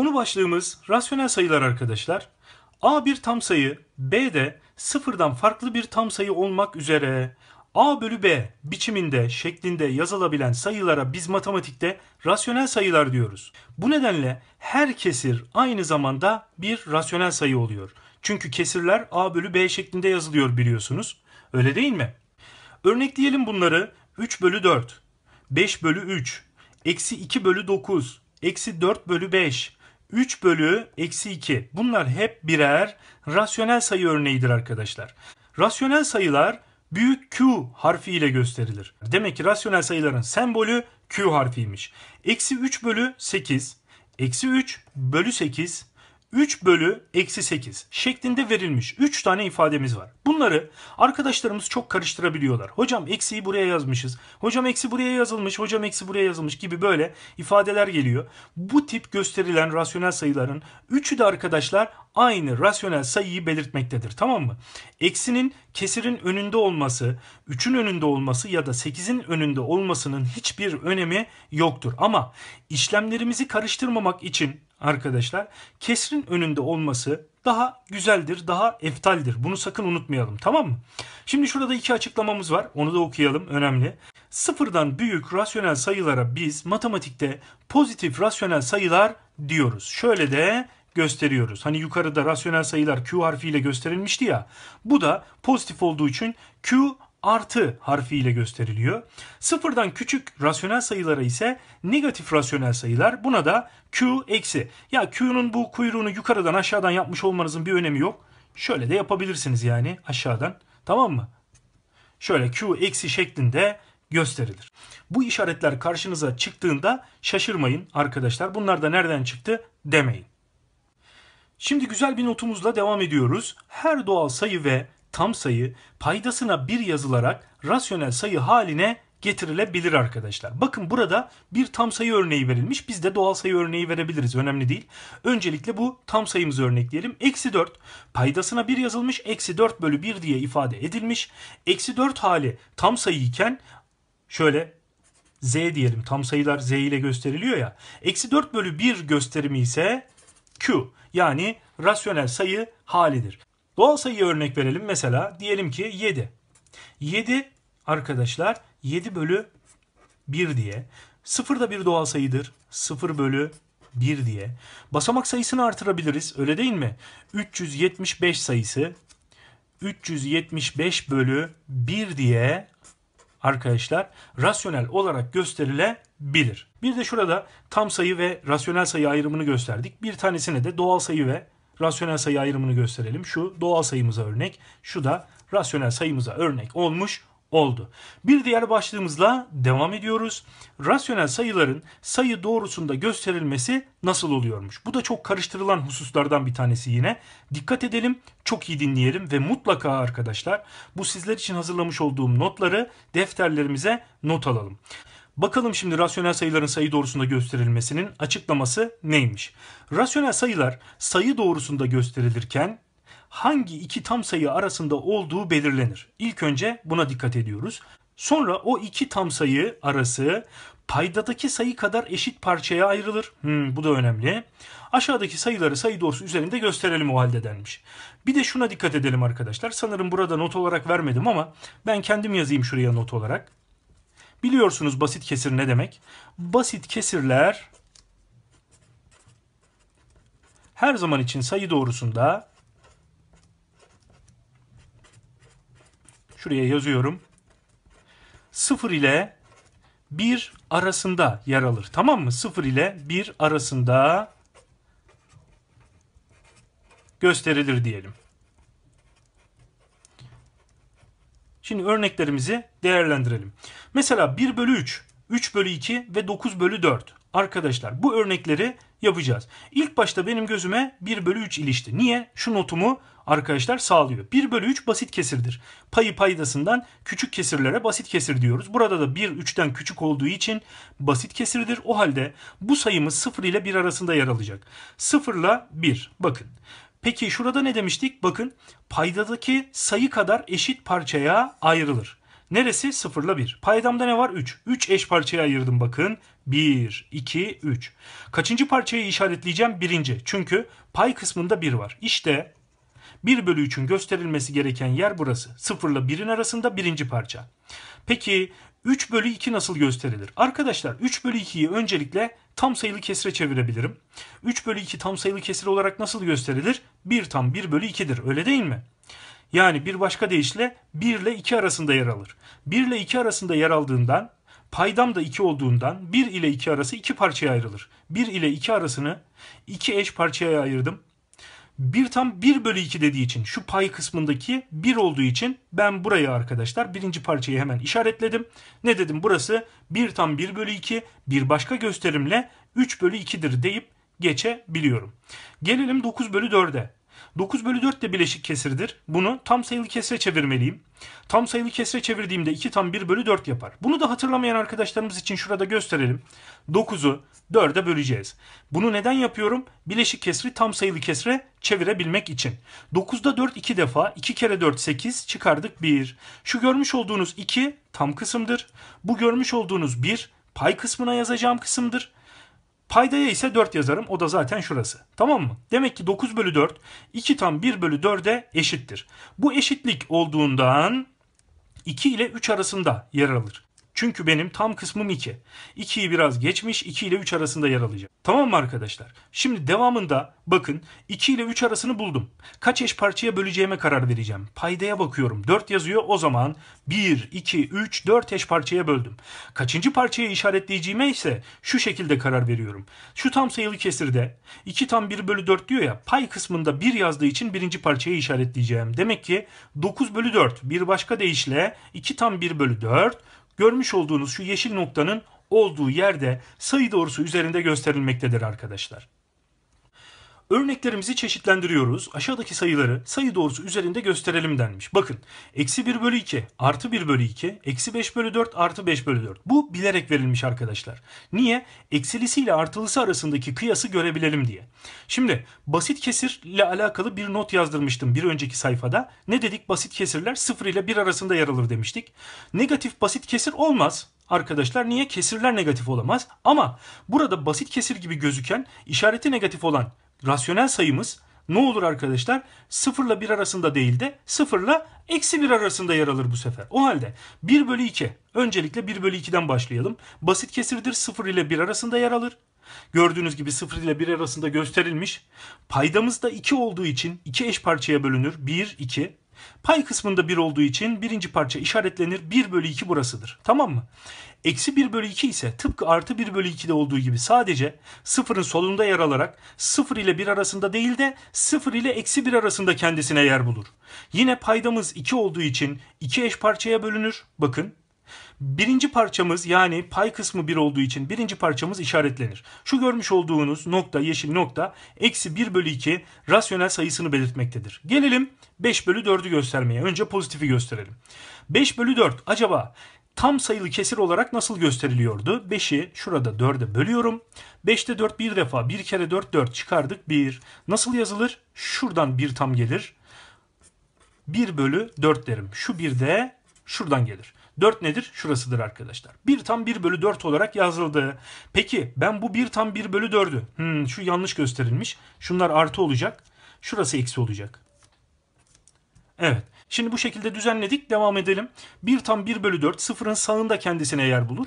Konu başlığımız rasyonel sayılar arkadaşlar. A bir tam sayı, B de sıfırdan farklı bir tam sayı olmak üzere A bölü B biçiminde, şeklinde yazılabilen sayılara biz matematikte rasyonel sayılar diyoruz. Bu nedenle her kesir aynı zamanda bir rasyonel sayı oluyor. Çünkü kesirler A bölü B şeklinde yazılıyor biliyorsunuz. Öyle değil mi? Örnekleyelim bunları 3 bölü 4, 5 bölü 3, eksi 2 bölü 9, eksi 4 bölü 5, 3 bölü eksi 2 bunlar hep birer rasyonel sayı örneğidir arkadaşlar. Rasyonel sayılar büyük Q harfi ile gösterilir. Demek ki rasyonel sayıların sembolü Q harfiymiş. Eksi 3 bölü 8, eksi 3 bölü 8 3 bölü eksi 8 şeklinde verilmiş 3 tane ifademiz var. Bunları arkadaşlarımız çok karıştırabiliyorlar. Hocam eksiyi buraya yazmışız. Hocam eksi buraya yazılmış. Hocam eksi buraya yazılmış gibi böyle ifadeler geliyor. Bu tip gösterilen rasyonel sayıların üçü de arkadaşlar aynı rasyonel sayıyı belirtmektedir. Tamam mı? Eksinin kesirin önünde olması, 3'ün önünde olması ya da 8'in önünde olmasının hiçbir önemi yoktur. Ama işlemlerimizi karıştırmamak için arkadaşlar kesrin önünde olması daha güzeldir, daha eftaldir. Bunu sakın unutmayalım tamam mı? Şimdi şurada iki açıklamamız var. Onu da okuyalım önemli. Sıfırdan büyük rasyonel sayılara biz matematikte pozitif rasyonel sayılar diyoruz. Şöyle de gösteriyoruz. Hani yukarıda rasyonel sayılar Q harfiyle gösterilmişti ya. Bu da pozitif olduğu için Q artı harfiyle gösteriliyor. Sıfırdan küçük rasyonel sayılara ise negatif rasyonel sayılar. Buna da Q eksi. Ya Q'nun bu kuyruğunu yukarıdan aşağıdan yapmış olmanızın bir önemi yok. Şöyle de yapabilirsiniz yani aşağıdan. Tamam mı? Şöyle Q eksi şeklinde gösterilir. Bu işaretler karşınıza çıktığında şaşırmayın arkadaşlar. Bunlar da nereden çıktı demeyin. Şimdi güzel bir notumuzla devam ediyoruz. Her doğal sayı ve tam sayı paydasına 1 yazılarak rasyonel sayı haline getirilebilir arkadaşlar. Bakın burada bir tam sayı örneği verilmiş. Biz de doğal sayı örneği verebiliriz. Önemli değil. Öncelikle bu tam sayımızı örnekleyelim. Eksi 4 paydasına 1 yazılmış. Eksi 4 bölü 1 diye ifade edilmiş. Eksi 4 hali tam sayı iken şöyle z diyelim. Tam sayılar z ile gösteriliyor ya. Eksi 4 bölü 1 gösterimi ise q yani rasyonel sayı halidir. Doğal sayıya örnek verelim mesela. Diyelim ki 7. 7 arkadaşlar 7 bölü 1 diye. 0 da bir doğal sayıdır. 0 bölü 1 diye. Basamak sayısını artırabiliriz. Öyle değil mi? 375 sayısı 375 bölü 1 diye arkadaşlar rasyonel olarak gösterilebilir. Bir de şurada tam sayı ve rasyonel sayı ayrımını gösterdik. Bir tanesine de doğal sayı ve rasyonel sayı ayrımını gösterelim. Şu doğal sayımıza örnek, şu da rasyonel sayımıza örnek olmuş oldu. Bir diğer başlığımızla devam ediyoruz. Rasyonel sayıların sayı doğrusunda gösterilmesi nasıl oluyormuş? Bu da çok karıştırılan hususlardan bir tanesi yine. Dikkat edelim, çok iyi dinleyelim ve mutlaka arkadaşlar bu sizler için hazırlamış olduğum notları defterlerimize not alalım. Bakalım şimdi rasyonel sayıların sayı doğrusunda gösterilmesinin açıklaması neymiş? Rasyonel sayılar sayı doğrusunda gösterilirken hangi iki tam sayı arasında olduğu belirlenir. İlk önce buna dikkat ediyoruz. Sonra o iki tam sayı arası paydadaki sayı kadar eşit parçaya ayrılır. Hmm, bu da önemli. Aşağıdaki sayıları sayı doğrusu üzerinde gösterelim o halde denmiş. Bir de şuna dikkat edelim arkadaşlar. Sanırım burada not olarak vermedim ama ben kendim yazayım şuraya not olarak. Biliyorsunuz basit kesir ne demek? Basit kesirler her zaman için sayı doğrusunda şuraya yazıyorum. 0 ile 1 arasında yer alır. Tamam mı? 0 ile 1 arasında gösterilir diyelim. Şimdi örneklerimizi değerlendirelim. Mesela 1 bölü 3, 3 bölü 2 ve 9 bölü 4. Arkadaşlar bu örnekleri yapacağız. İlk başta benim gözüme 1 bölü 3 ilişti. Niye? Şu notumu arkadaşlar sağlıyor. 1 bölü 3 basit kesirdir. Payı paydasından küçük kesirlere basit kesir diyoruz. Burada da 1 3'ten küçük olduğu için basit kesirdir. O halde bu sayımız 0 ile 1 arasında yer alacak. 0 ile 1 bakın. Peki şurada ne demiştik? Bakın paydadaki sayı kadar eşit parçaya ayrılır. Neresi? 0 ile 1. Paydamda ne var? 3. 3 eş parçaya ayırdım bakın. 1, 2, 3. Kaçıncı parçayı işaretleyeceğim? Birinci. Çünkü pay kısmında 1 var. İşte 1 bölü 3'ün gösterilmesi gereken yer burası. 0 ile 1'in arasında birinci parça. Peki 3 bölü 2 nasıl gösterilir? Arkadaşlar 3 bölü 2'yi öncelikle tam sayılı kesire çevirebilirim. 3 bölü 2 tam sayılı kesir olarak nasıl gösterilir? 1 tam 1 bölü 2'dir öyle değil mi? Yani bir başka deyişle 1 ile 2 arasında yer alır. 1 ile 2 arasında yer aldığından paydam da 2 olduğundan 1 ile 2 arası 2 parçaya ayrılır. 1 ile 2 arasını 2 eş parçaya ayırdım. 1 tam 1 bölü 2 dediği için şu pay kısmındaki 1 olduğu için ben burayı arkadaşlar birinci parçayı hemen işaretledim. Ne dedim burası 1 tam 1 bölü 2 bir başka gösterimle 3 bölü 2'dir deyip geçebiliyorum. Gelelim 9 bölü 4'e. 9 bölü 4 de bileşik kesirdir. Bunu tam sayılı kesre çevirmeliyim. Tam sayılı kesre çevirdiğimde 2 tam 1 bölü 4 yapar. Bunu da hatırlamayan arkadaşlarımız için şurada gösterelim. 9'u 4'e böleceğiz. Bunu neden yapıyorum? Bileşik kesri tam sayılı kesre çevirebilmek için. 9'da 4 2 defa. 2 kere 4 8 çıkardık 1. Şu görmüş olduğunuz 2 tam kısımdır. Bu görmüş olduğunuz 1 pay kısmına yazacağım kısımdır. Paydaya ise 4 yazarım. O da zaten şurası. Tamam mı? Demek ki 9 bölü 4 2 tam 1 bölü 4'e eşittir. Bu eşitlik olduğundan 2 ile 3 arasında yer alır. Çünkü benim tam kısmım 2. 2'yi biraz geçmiş 2 ile 3 arasında yer alacak. Tamam mı arkadaşlar? Şimdi devamında bakın 2 ile 3 arasını buldum. Kaç eş parçaya böleceğime karar vereceğim. Paydaya bakıyorum. 4 yazıyor o zaman 1, 2, 3, 4 eş parçaya böldüm. Kaçıncı parçaya işaretleyeceğime ise şu şekilde karar veriyorum. Şu tam sayılı kesirde 2 tam 1 bölü 4 diyor ya pay kısmında 1 yazdığı için birinci parçaya işaretleyeceğim. Demek ki 9 bölü 4 bir başka deyişle 2 tam 1 bölü 4 görmüş olduğunuz şu yeşil noktanın olduğu yerde sayı doğrusu üzerinde gösterilmektedir arkadaşlar. Örneklerimizi çeşitlendiriyoruz. Aşağıdaki sayıları sayı doğrusu üzerinde gösterelim denmiş. Bakın eksi 1 bölü 2 artı 1 bölü 2 eksi 5 bölü 4 artı 5 bölü 4. Bu bilerek verilmiş arkadaşlar. Niye? Eksilisiyle artılısı arasındaki kıyası görebilelim diye. Şimdi basit kesirle alakalı bir not yazdırmıştım bir önceki sayfada. Ne dedik basit kesirler 0 ile 1 arasında yer alır demiştik. Negatif basit kesir olmaz arkadaşlar. Niye? Kesirler negatif olamaz. Ama burada basit kesir gibi gözüken işareti negatif olan rasyonel sayımız ne olur arkadaşlar? 0 ile 1 arasında değil de 0 ile eksi 1 arasında yer alır bu sefer. O halde 1 bölü 2. Öncelikle 1 bölü 2'den başlayalım. Basit kesirdir 0 ile 1 arasında yer alır. Gördüğünüz gibi 0 ile 1 arasında gösterilmiş. Paydamız da 2 olduğu için 2 eş parçaya bölünür. 1, 2. Pay kısmında 1 olduğu için birinci parça işaretlenir 1 bölü 2 burasıdır. Tamam mı? Eksi 1 bölü 2 ise tıpkı artı 1 bölü 2'de olduğu gibi sadece sıfırın solunda yer alarak 0 ile 1 arasında değil de 0 ile eksi 1 arasında kendisine yer bulur. Yine paydamız 2 olduğu için 2 eş parçaya bölünür. Bakın Birinci parçamız yani pay kısmı 1 olduğu için birinci parçamız işaretlenir. Şu görmüş olduğunuz nokta yeşil nokta eksi 1 bölü 2 rasyonel sayısını belirtmektedir. Gelelim 5 bölü 4'ü göstermeye. Önce pozitifi gösterelim. 5 bölü 4 acaba tam sayılı kesir olarak nasıl gösteriliyordu? 5'i şurada 4'e bölüyorum. 5'te 4 bir defa. bir kere 4 4 çıkardık 1. Nasıl yazılır? Şuradan bir tam gelir. 1 bölü 4 derim. Şu bir de şuradan gelir. 4 nedir? Şurasıdır arkadaşlar. 1 tam 1 bölü 4 olarak yazıldı. Peki ben bu 1 tam 1 bölü 4'ü hmm, şu yanlış gösterilmiş. Şunlar artı olacak. Şurası eksi olacak. Evet. Şimdi bu şekilde düzenledik. Devam edelim. 1 tam 1 bölü 4 sıfırın sağında kendisine yer bulur.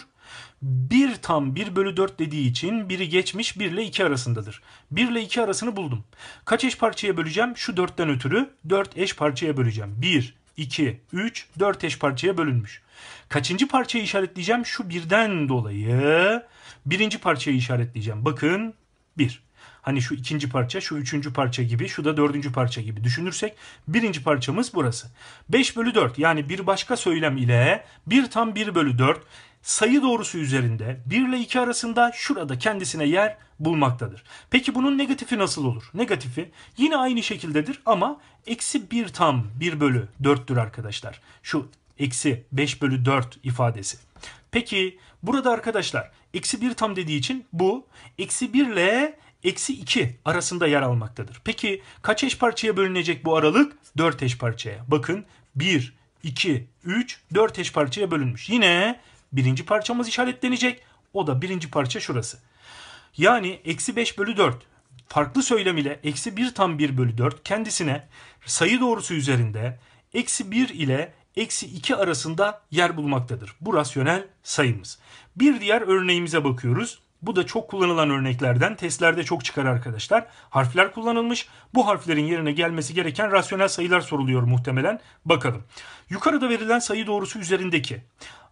1 tam 1 bölü 4 dediği için biri geçmiş 1 ile 2 arasındadır. 1 ile 2 arasını buldum. Kaç eş parçaya böleceğim? Şu 4'ten ötürü 4 eş parçaya böleceğim. 1, 2, 3, 4 eş parçaya bölünmüş. Kaçıncı parçayı işaretleyeceğim? Şu birden dolayı birinci parçayı işaretleyeceğim. Bakın 1. Hani şu ikinci parça, şu üçüncü parça gibi, şu da dördüncü parça gibi düşünürsek birinci parçamız burası. 5 bölü 4 yani bir başka söylem ile bir tam 1 bölü 4 sayı doğrusu üzerinde 1 ile 2 arasında şurada kendisine yer bulmaktadır. Peki bunun negatifi nasıl olur? Negatifi yine aynı şekildedir ama eksi 1 tam 1 bölü 4'tür arkadaşlar. Şu eksi 5 bölü 4 ifadesi. Peki burada arkadaşlar eksi 1 tam dediği için bu eksi 1 ile eksi 2 arasında yer almaktadır. Peki kaç eş parçaya bölünecek bu aralık? 4 eş parçaya. Bakın 1, 2, 3, 4 eş parçaya bölünmüş. Yine birinci parçamız işaretlenecek. O da birinci parça şurası. Yani eksi 5 bölü 4 farklı söylem ile eksi 1 tam 1 bölü 4 kendisine sayı doğrusu üzerinde eksi 1 ile eksi 2 arasında yer bulmaktadır. Bu rasyonel sayımız. Bir diğer örneğimize bakıyoruz. Bu da çok kullanılan örneklerden. Testlerde çok çıkar arkadaşlar. Harfler kullanılmış. Bu harflerin yerine gelmesi gereken rasyonel sayılar soruluyor muhtemelen. Bakalım. Yukarıda verilen sayı doğrusu üzerindeki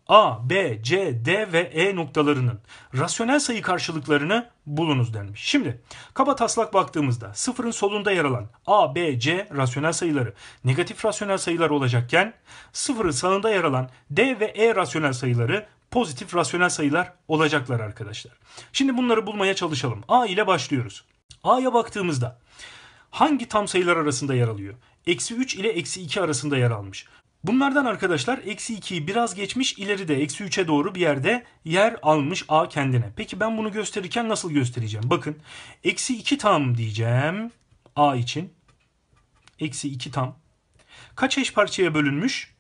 A, B, C, D ve E noktalarının rasyonel sayı karşılıklarını bulunuz denmiş. Şimdi kaba taslak baktığımızda sıfırın solunda yer alan A, B, C rasyonel sayıları negatif rasyonel sayılar olacakken sıfırın sağında yer alan D ve E rasyonel sayıları pozitif rasyonel sayılar olacaklar arkadaşlar. Şimdi bunları bulmaya çalışalım. A ile başlıyoruz. A'ya baktığımızda hangi tam sayılar arasında yer alıyor? Eksi 3 ile eksi 2 arasında yer almış. Bunlardan arkadaşlar eksi 2'yi biraz geçmiş ileride eksi 3'e doğru bir yerde yer almış A kendine. Peki ben bunu gösterirken nasıl göstereceğim? Bakın eksi 2 tam diyeceğim A için. Eksi 2 tam. Kaç eş parçaya bölünmüş?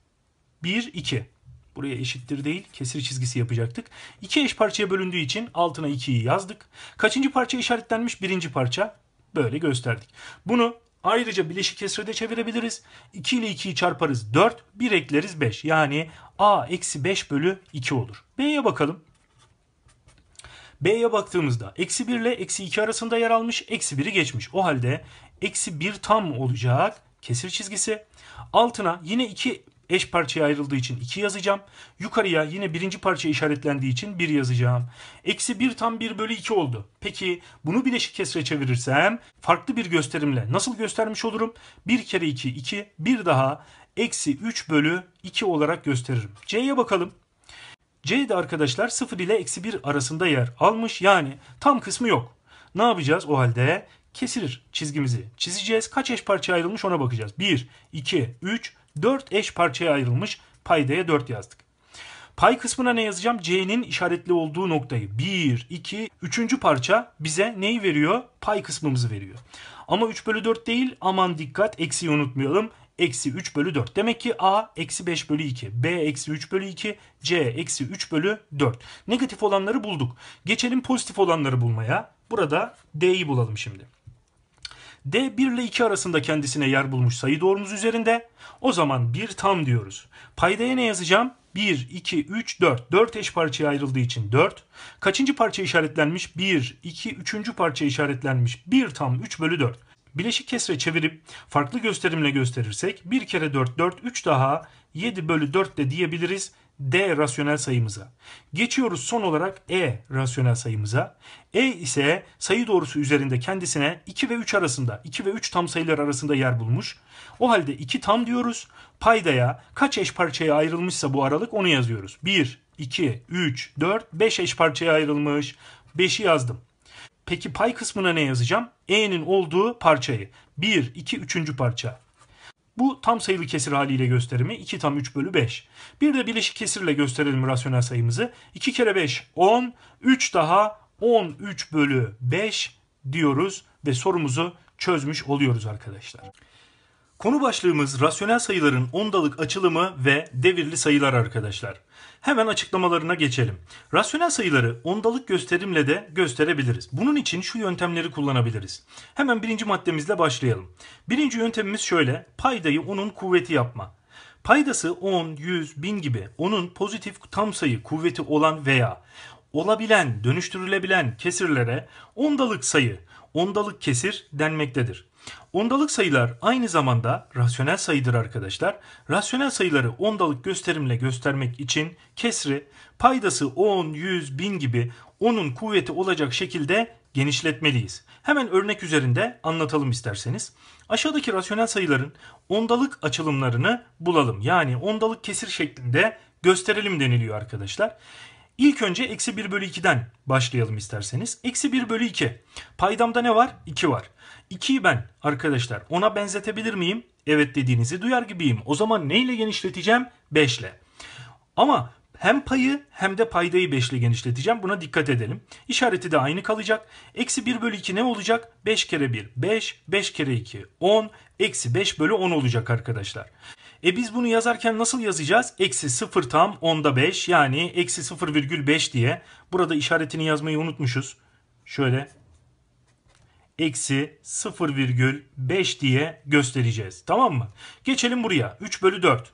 1, 2. Buraya eşittir değil kesir çizgisi yapacaktık. İki eş parçaya bölündüğü için altına 2'yi yazdık. Kaçıncı parça işaretlenmiş? Birinci parça. Böyle gösterdik. Bunu ayrıca bileşik kesirde çevirebiliriz. 2 ile 2'yi çarparız 4. 1 ekleriz 5. Yani a eksi 5 bölü 2 olur. B'ye bakalım. B'ye baktığımızda eksi 1 ile eksi 2 arasında yer almış. Eksi 1'i geçmiş. O halde eksi 1 tam olacak kesir çizgisi. Altına yine 2 eş parçaya ayrıldığı için 2 yazacağım. Yukarıya yine birinci parça işaretlendiği için 1 yazacağım. Eksi 1 tam 1 bölü 2 oldu. Peki bunu bileşik kesre çevirirsem farklı bir gösterimle nasıl göstermiş olurum? 1 kere 2 2 bir daha eksi 3 bölü 2 olarak gösteririm. C'ye bakalım. C de arkadaşlar 0 ile eksi 1 arasında yer almış yani tam kısmı yok. Ne yapacağız o halde? Kesilir çizgimizi çizeceğiz. Kaç eş parça ayrılmış ona bakacağız. 1, 2, 3, 4 eş parçaya ayrılmış paydaya 4 yazdık. Pay kısmına ne yazacağım? C'nin işaretli olduğu noktayı. 1, 2, 3. parça bize neyi veriyor? Pay kısmımızı veriyor. Ama 3 bölü 4 değil aman dikkat eksiyi unutmayalım. Eksi 3 bölü 4. Demek ki A eksi 5 bölü 2. B eksi 3 bölü 2. C eksi 3 bölü 4. Negatif olanları bulduk. Geçelim pozitif olanları bulmaya. Burada D'yi bulalım şimdi. D 1 ile 2 arasında kendisine yer bulmuş sayı doğrumuz üzerinde. O zaman 1 tam diyoruz. Paydaya ne yazacağım? 1, 2, 3, 4. 4 eş parçaya ayrıldığı için 4. Kaçıncı parça işaretlenmiş? 1, 2, 3. parça işaretlenmiş. 1 tam 3 bölü 4. Bileşik kesre çevirip farklı gösterimle gösterirsek 1 kere 4, 4, 3 daha 7 bölü 4 de diyebiliriz. D rasyonel sayımıza. Geçiyoruz son olarak E rasyonel sayımıza. E ise sayı doğrusu üzerinde kendisine 2 ve 3 arasında, 2 ve 3 tam sayılar arasında yer bulmuş. O halde 2 tam diyoruz. Paydaya kaç eş parçaya ayrılmışsa bu aralık onu yazıyoruz. 1, 2, 3, 4, 5 eş parçaya ayrılmış. 5'i yazdım. Peki pay kısmına ne yazacağım? E'nin olduğu parçayı. 1, 2, 3. parça. Bu tam sayılı kesir haliyle gösterimi 2 tam 3 bölü 5. Bir de bileşik kesirle gösterelim rasyonel sayımızı. 2 kere 5 10, 3 daha 13 bölü 5 diyoruz ve sorumuzu çözmüş oluyoruz arkadaşlar. Konu başlığımız rasyonel sayıların ondalık açılımı ve devirli sayılar arkadaşlar. Hemen açıklamalarına geçelim. Rasyonel sayıları ondalık gösterimle de gösterebiliriz. Bunun için şu yöntemleri kullanabiliriz. Hemen birinci maddemizle başlayalım. Birinci yöntemimiz şöyle. Paydayı onun kuvveti yapma. Paydası 10, 100, 1000 gibi onun pozitif tam sayı kuvveti olan veya olabilen, dönüştürülebilen kesirlere ondalık sayı, ondalık kesir denmektedir. Ondalık sayılar aynı zamanda rasyonel sayıdır arkadaşlar. Rasyonel sayıları ondalık gösterimle göstermek için kesri, paydası 10, 100, 1000 gibi onun kuvveti olacak şekilde genişletmeliyiz. Hemen örnek üzerinde anlatalım isterseniz. Aşağıdaki rasyonel sayıların ondalık açılımlarını bulalım. Yani ondalık kesir şeklinde gösterelim deniliyor arkadaşlar. İlk önce eksi 1 bölü 2'den başlayalım isterseniz. Eksi 1 bölü 2. Paydamda ne var? 2 var. 2'yi ben arkadaşlar ona benzetebilir miyim? Evet dediğinizi duyar gibiyim. O zaman neyle genişleteceğim? 5 ile. Ama hem payı hem de paydayı 5 ile genişleteceğim. Buna dikkat edelim. İşareti de aynı kalacak. Eksi 1 bölü 2 ne olacak? 5 kere 1 5, 5 kere 2 10, eksi 5 bölü 10 olacak arkadaşlar. E biz bunu yazarken nasıl yazacağız? Eksi 0 tam 10'da 5 yani eksi 0,5 diye. Burada işaretini yazmayı unutmuşuz. Şöyle eksi 0,5 diye göstereceğiz. Tamam mı? Geçelim buraya. 3 bölü 4.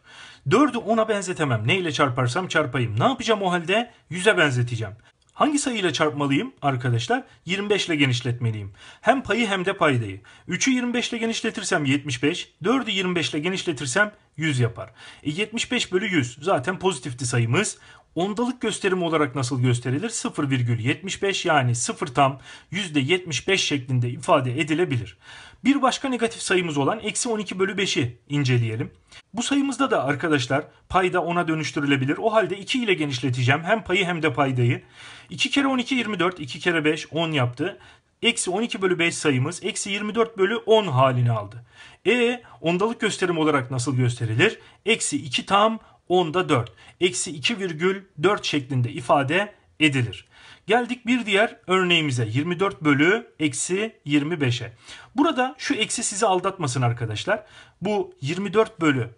4'ü 10'a benzetemem. Ne ile çarparsam çarpayım. Ne yapacağım o halde? 100'e benzeteceğim. Hangi sayıyla çarpmalıyım arkadaşlar? 25 ile genişletmeliyim. Hem payı hem de paydayı. 3'ü 25 ile genişletirsem 75, 4'ü 25 ile genişletirsem 100 yapar. E 75 bölü 100 zaten pozitifti sayımız ondalık gösterimi olarak nasıl gösterilir? 0,75 yani 0 tam %75 şeklinde ifade edilebilir. Bir başka negatif sayımız olan eksi 12 bölü 5'i inceleyelim. Bu sayımızda da arkadaşlar payda 10'a dönüştürülebilir. O halde 2 ile genişleteceğim hem payı hem de paydayı. 2 kere 12 24, 2 kere 5 10 yaptı. Eksi 12 bölü 5 sayımız eksi 24 bölü 10 halini aldı. E ondalık gösterim olarak nasıl gösterilir? Eksi 2 tam onda 4. Eksi 2,4 şeklinde ifade edilir. Geldik bir diğer örneğimize 24 bölü eksi 25'e. Burada şu eksi sizi aldatmasın arkadaşlar. Bu 24 bölü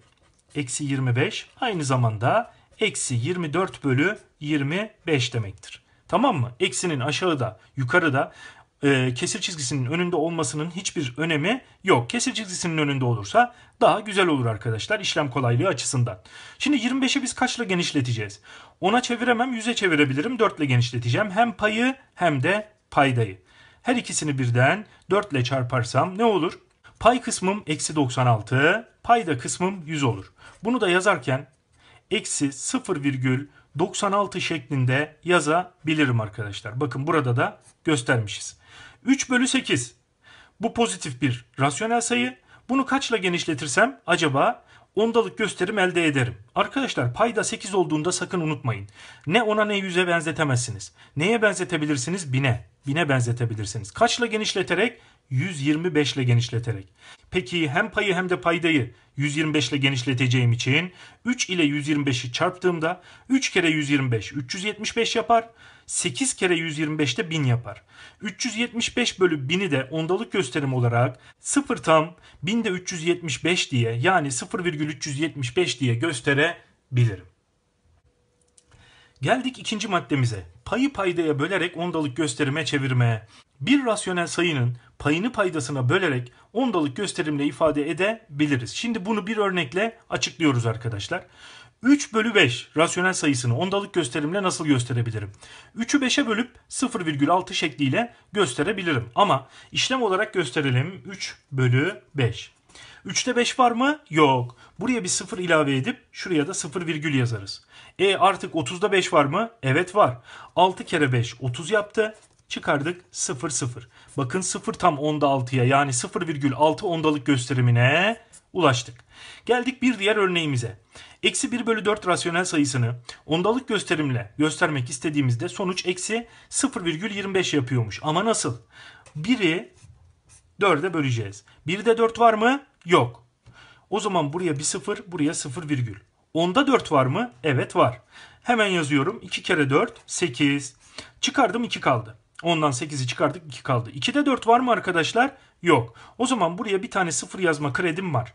eksi 25 aynı zamanda eksi 24 bölü 25 demektir. Tamam mı? Eksinin aşağıda yukarıda e, kesir çizgisinin önünde olmasının hiçbir önemi yok. Kesir çizgisinin önünde olursa daha güzel olur arkadaşlar işlem kolaylığı açısından. Şimdi 25'i biz kaçla genişleteceğiz? 10'a çeviremem 100'e çevirebilirim 4 ile genişleteceğim. Hem payı hem de paydayı. Her ikisini birden 4 ile çarparsam ne olur? Pay kısmım eksi 96, payda kısmım 100 olur. Bunu da yazarken eksi 0,96 şeklinde yazabilirim arkadaşlar. Bakın burada da göstermişiz. 3 bölü 8. Bu pozitif bir rasyonel sayı. Bunu kaçla genişletirsem acaba ondalık gösterim elde ederim. Arkadaşlar payda 8 olduğunda sakın unutmayın. Ne ona ne 100'e benzetemezsiniz. Neye benzetebilirsiniz? bine, bine benzetebilirsiniz. Kaçla genişleterek? 125 ile genişleterek. Peki hem payı hem de paydayı 125 ile genişleteceğim için 3 ile 125'i çarptığımda 3 kere 125 375 yapar. 8 kere 125'te 1000 yapar. 375 bölü 1000'i de ondalık gösterim olarak 0 tam 1000 375 diye yani 0,375 diye gösterebilirim. Geldik ikinci maddemize. Payı paydaya bölerek ondalık gösterime çevirmeye. Bir rasyonel sayının payını paydasına bölerek ondalık gösterimle ifade edebiliriz. Şimdi bunu bir örnekle açıklıyoruz arkadaşlar. 3 bölü 5 rasyonel sayısını ondalık gösterimle nasıl gösterebilirim? 3'ü 5'e bölüp 0,6 şekliyle gösterebilirim. Ama işlem olarak gösterelim 3 bölü 5. 3'te 5 var mı? Yok. Buraya bir 0 ilave edip şuraya da 0 virgül yazarız. E artık 30'da 5 var mı? Evet var. 6 kere 5 30 yaptı. Çıkardık 0 0. Bakın 0 tam onda 6'ya yani 0,6 ondalık gösterimine ulaştık. Geldik bir diğer örneğimize. Eksi 1 bölü 4 rasyonel sayısını ondalık gösterimle göstermek istediğimizde sonuç eksi 0,25 yapıyormuş. Ama nasıl? 1'i 4'e böleceğiz. 1'de 4 var mı? Yok. O zaman buraya bir 0, buraya 0 virgül. Onda 4 var mı? Evet var. Hemen yazıyorum. 2 kere 4, 8. Çıkardım 2 kaldı. Ondan 8'i çıkardık 2 kaldı. 2'de 4 var mı arkadaşlar? Yok. O zaman buraya bir tane 0 yazma kredim var.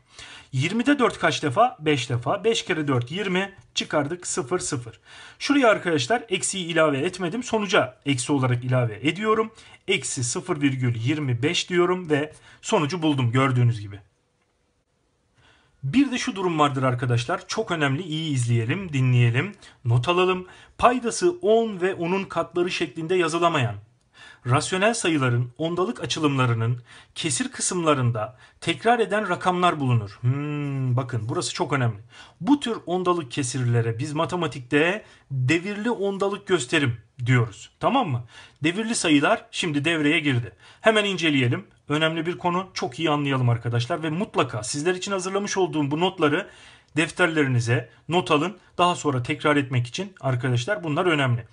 20'de 4 kaç defa? 5 defa. 5 kere 4 20 çıkardık 0 0. Şuraya arkadaşlar eksiyi ilave etmedim. Sonuca eksi olarak ilave ediyorum. Eksi 0,25 diyorum ve sonucu buldum gördüğünüz gibi. Bir de şu durum vardır arkadaşlar. Çok önemli. İyi izleyelim, dinleyelim, not alalım. Paydası 10 ve 10'un katları şeklinde yazılamayan rasyonel sayıların ondalık açılımlarının kesir kısımlarında tekrar eden rakamlar bulunur. Hmm, bakın burası çok önemli. Bu tür ondalık kesirlere biz matematikte devirli ondalık gösterim diyoruz. Tamam mı? Devirli sayılar şimdi devreye girdi. Hemen inceleyelim. Önemli bir konu. Çok iyi anlayalım arkadaşlar ve mutlaka sizler için hazırlamış olduğum bu notları defterlerinize not alın. Daha sonra tekrar etmek için arkadaşlar bunlar önemli.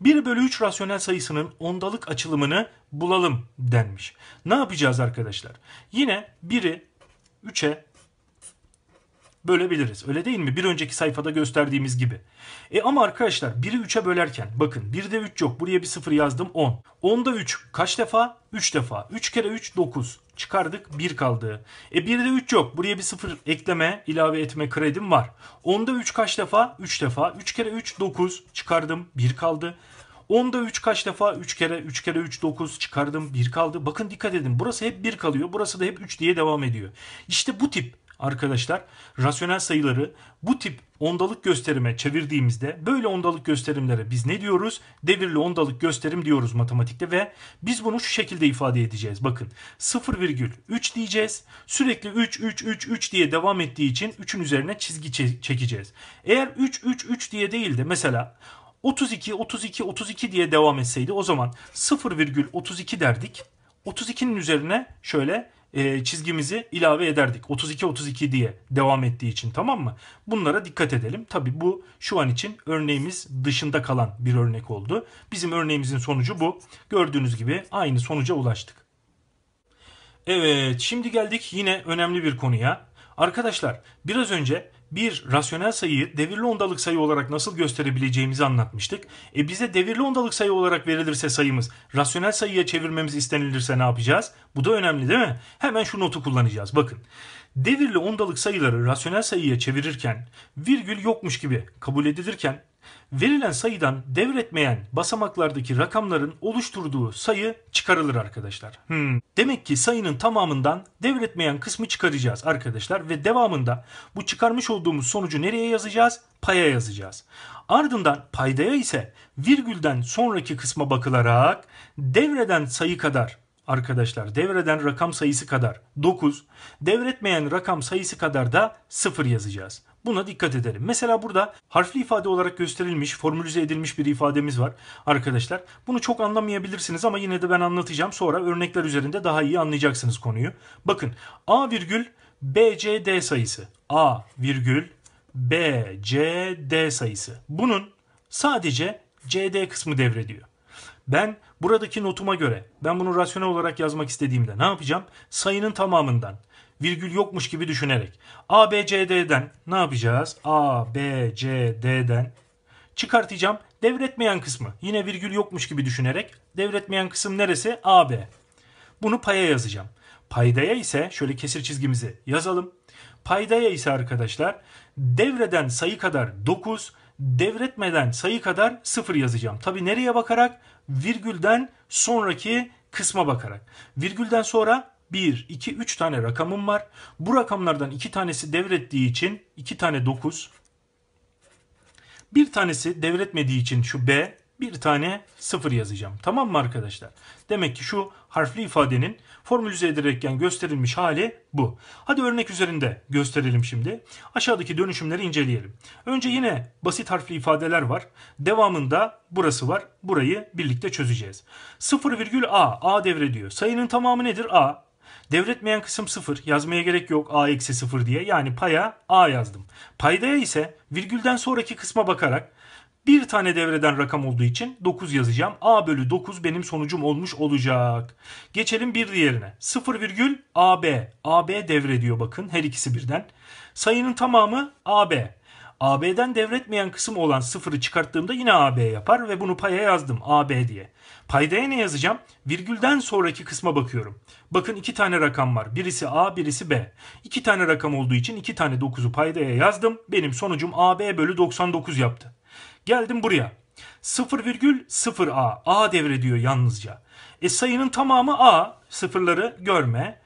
1 bölü 3 rasyonel sayısının ondalık açılımını bulalım denmiş. Ne yapacağız arkadaşlar? Yine 1'i 3'e bölebiliriz. Öyle değil mi? Bir önceki sayfada gösterdiğimiz gibi. E ama arkadaşlar 1'i 3'e bölerken bakın 1'de 3 yok. Buraya bir 0 yazdım 10. 10'da 3 kaç defa? 3 defa. 3 kere 3 9. Çıkardık 1 kaldı. E 1'de 3 yok. Buraya bir 0 ekleme, ilave etme kredim var. 10'da 3 kaç defa? 3 defa. 3 kere 3 9. Çıkardım 1 kaldı. 10'da 3 kaç defa? 3 kere 3 kere 3 9 çıkardım 1 kaldı. Bakın dikkat edin burası hep 1 kalıyor burası da hep 3 diye devam ediyor. İşte bu tip arkadaşlar rasyonel sayıları bu tip ondalık gösterime çevirdiğimizde böyle ondalık gösterimlere biz ne diyoruz? Devirli ondalık gösterim diyoruz matematikte ve biz bunu şu şekilde ifade edeceğiz. Bakın 0,3 diyeceğiz. Sürekli 3 3 3 3 diye devam ettiği için 3'ün üzerine çizgi çekeceğiz. Eğer 3 3 3 diye değil de mesela 32 32 32 diye devam etseydi o zaman 0,32 derdik. 32'nin üzerine şöyle e, çizgimizi ilave ederdik. 32-32 diye devam ettiği için tamam mı? Bunlara dikkat edelim. Tabi bu şu an için örneğimiz dışında kalan bir örnek oldu. Bizim örneğimizin sonucu bu. Gördüğünüz gibi aynı sonuca ulaştık. Evet şimdi geldik yine önemli bir konuya. Arkadaşlar biraz önce bir rasyonel sayıyı devirli ondalık sayı olarak nasıl gösterebileceğimizi anlatmıştık. E bize devirli ondalık sayı olarak verilirse sayımız rasyonel sayıya çevirmemiz istenilirse ne yapacağız? Bu da önemli değil mi? Hemen şu notu kullanacağız. Bakın devirli ondalık sayıları rasyonel sayıya çevirirken virgül yokmuş gibi kabul edilirken Verilen sayıdan devretmeyen basamaklardaki rakamların oluşturduğu sayı çıkarılır arkadaşlar. Hmm. Demek ki sayının tamamından devretmeyen kısmı çıkaracağız arkadaşlar ve devamında bu çıkarmış olduğumuz sonucu nereye yazacağız? Paya yazacağız. Ardından paydaya ise virgülden sonraki kısma bakılarak devreden sayı kadar arkadaşlar devreden rakam sayısı kadar 9, devretmeyen rakam sayısı kadar da 0 yazacağız. Buna dikkat edelim. Mesela burada harfli ifade olarak gösterilmiş, formülize edilmiş bir ifademiz var arkadaşlar. Bunu çok anlamayabilirsiniz ama yine de ben anlatacağım. Sonra örnekler üzerinde daha iyi anlayacaksınız konuyu. Bakın A virgül BCD sayısı. A virgül BCD sayısı. Bunun sadece CD kısmı devrediyor. Ben buradaki notuma göre ben bunu rasyonel olarak yazmak istediğimde ne yapacağım? Sayının tamamından virgül yokmuş gibi düşünerek. A, B, C, D'den ne yapacağız? A, B, C, D'den çıkartacağım. Devretmeyen kısmı yine virgül yokmuş gibi düşünerek. Devretmeyen kısım neresi? A, B. Bunu paya yazacağım. Paydaya ise şöyle kesir çizgimizi yazalım. Paydaya ise arkadaşlar devreden sayı kadar 9, devretmeden sayı kadar 0 yazacağım. Tabi nereye bakarak? Virgülden sonraki kısma bakarak. Virgülden sonra 1, 2, 3 tane rakamım var. Bu rakamlardan 2 tanesi devrettiği için 2 tane 9. Bir tanesi devretmediği için şu B, bir tane 0 yazacağım. Tamam mı arkadaşlar? Demek ki şu harfli ifadenin formülize edilerek gösterilmiş hali bu. Hadi örnek üzerinde gösterelim şimdi. Aşağıdaki dönüşümleri inceleyelim. Önce yine basit harfli ifadeler var. Devamında burası var. Burayı birlikte çözeceğiz. 0,a, a devrediyor. Sayının tamamı nedir? a. Devretmeyen kısım 0. Yazmaya gerek yok a eksi 0 diye. Yani paya a yazdım. Paydaya ise virgülden sonraki kısma bakarak bir tane devreden rakam olduğu için 9 yazacağım. A bölü 9 benim sonucum olmuş olacak. Geçelim bir diğerine. 0 virgül AB. AB devre diyor bakın her ikisi birden. Sayının tamamı AB. AB'den devretmeyen kısım olan sıfırı çıkarttığımda yine AB yapar ve bunu paya yazdım AB diye. Paydaya ne yazacağım? Virgülden sonraki kısma bakıyorum. Bakın iki tane rakam var. Birisi A birisi B. İki tane rakam olduğu için iki tane 9'u paydaya yazdım. Benim sonucum AB bölü 99 yaptı. Geldim buraya. 0,0A. A devrediyor yalnızca. E sayının tamamı A. Sıfırları görme.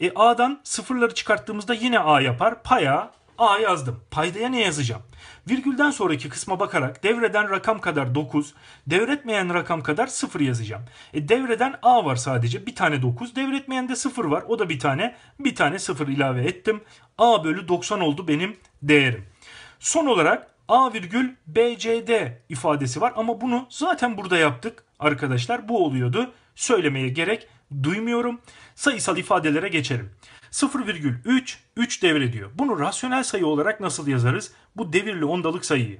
E A'dan sıfırları çıkarttığımızda yine A yapar. Paya A yazdım. Paydaya ne yazacağım? Virgülden sonraki kısma bakarak devreden rakam kadar 9, devretmeyen rakam kadar 0 yazacağım. E devreden A var sadece bir tane 9, devretmeyen de 0 var. O da bir tane, bir tane 0 ilave ettim. A bölü 90 oldu benim değerim. Son olarak A virgül BCD ifadesi var ama bunu zaten burada yaptık arkadaşlar. Bu oluyordu. Söylemeye gerek duymuyorum. Sayısal ifadelere geçelim. 0,3 3 devrediyor. Bunu rasyonel sayı olarak nasıl yazarız? Bu devirli ondalık sayıyı.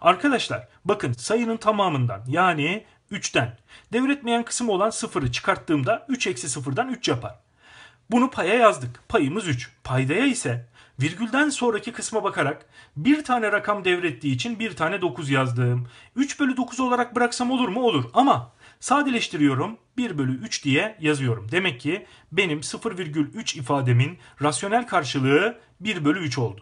Arkadaşlar bakın sayının tamamından yani 3'ten devretmeyen kısım olan 0'ı çıkarttığımda 3 eksi 0'dan 3 yapar. Bunu paya yazdık. Payımız 3. Paydaya ise virgülden sonraki kısma bakarak bir tane rakam devrettiği için bir tane 9 yazdım. 3 bölü 9 olarak bıraksam olur mu? Olur ama Sadeleştiriyorum 1 bölü 3 diye yazıyorum. Demek ki benim 0,3 ifademin rasyonel karşılığı 1 bölü 3 oldu.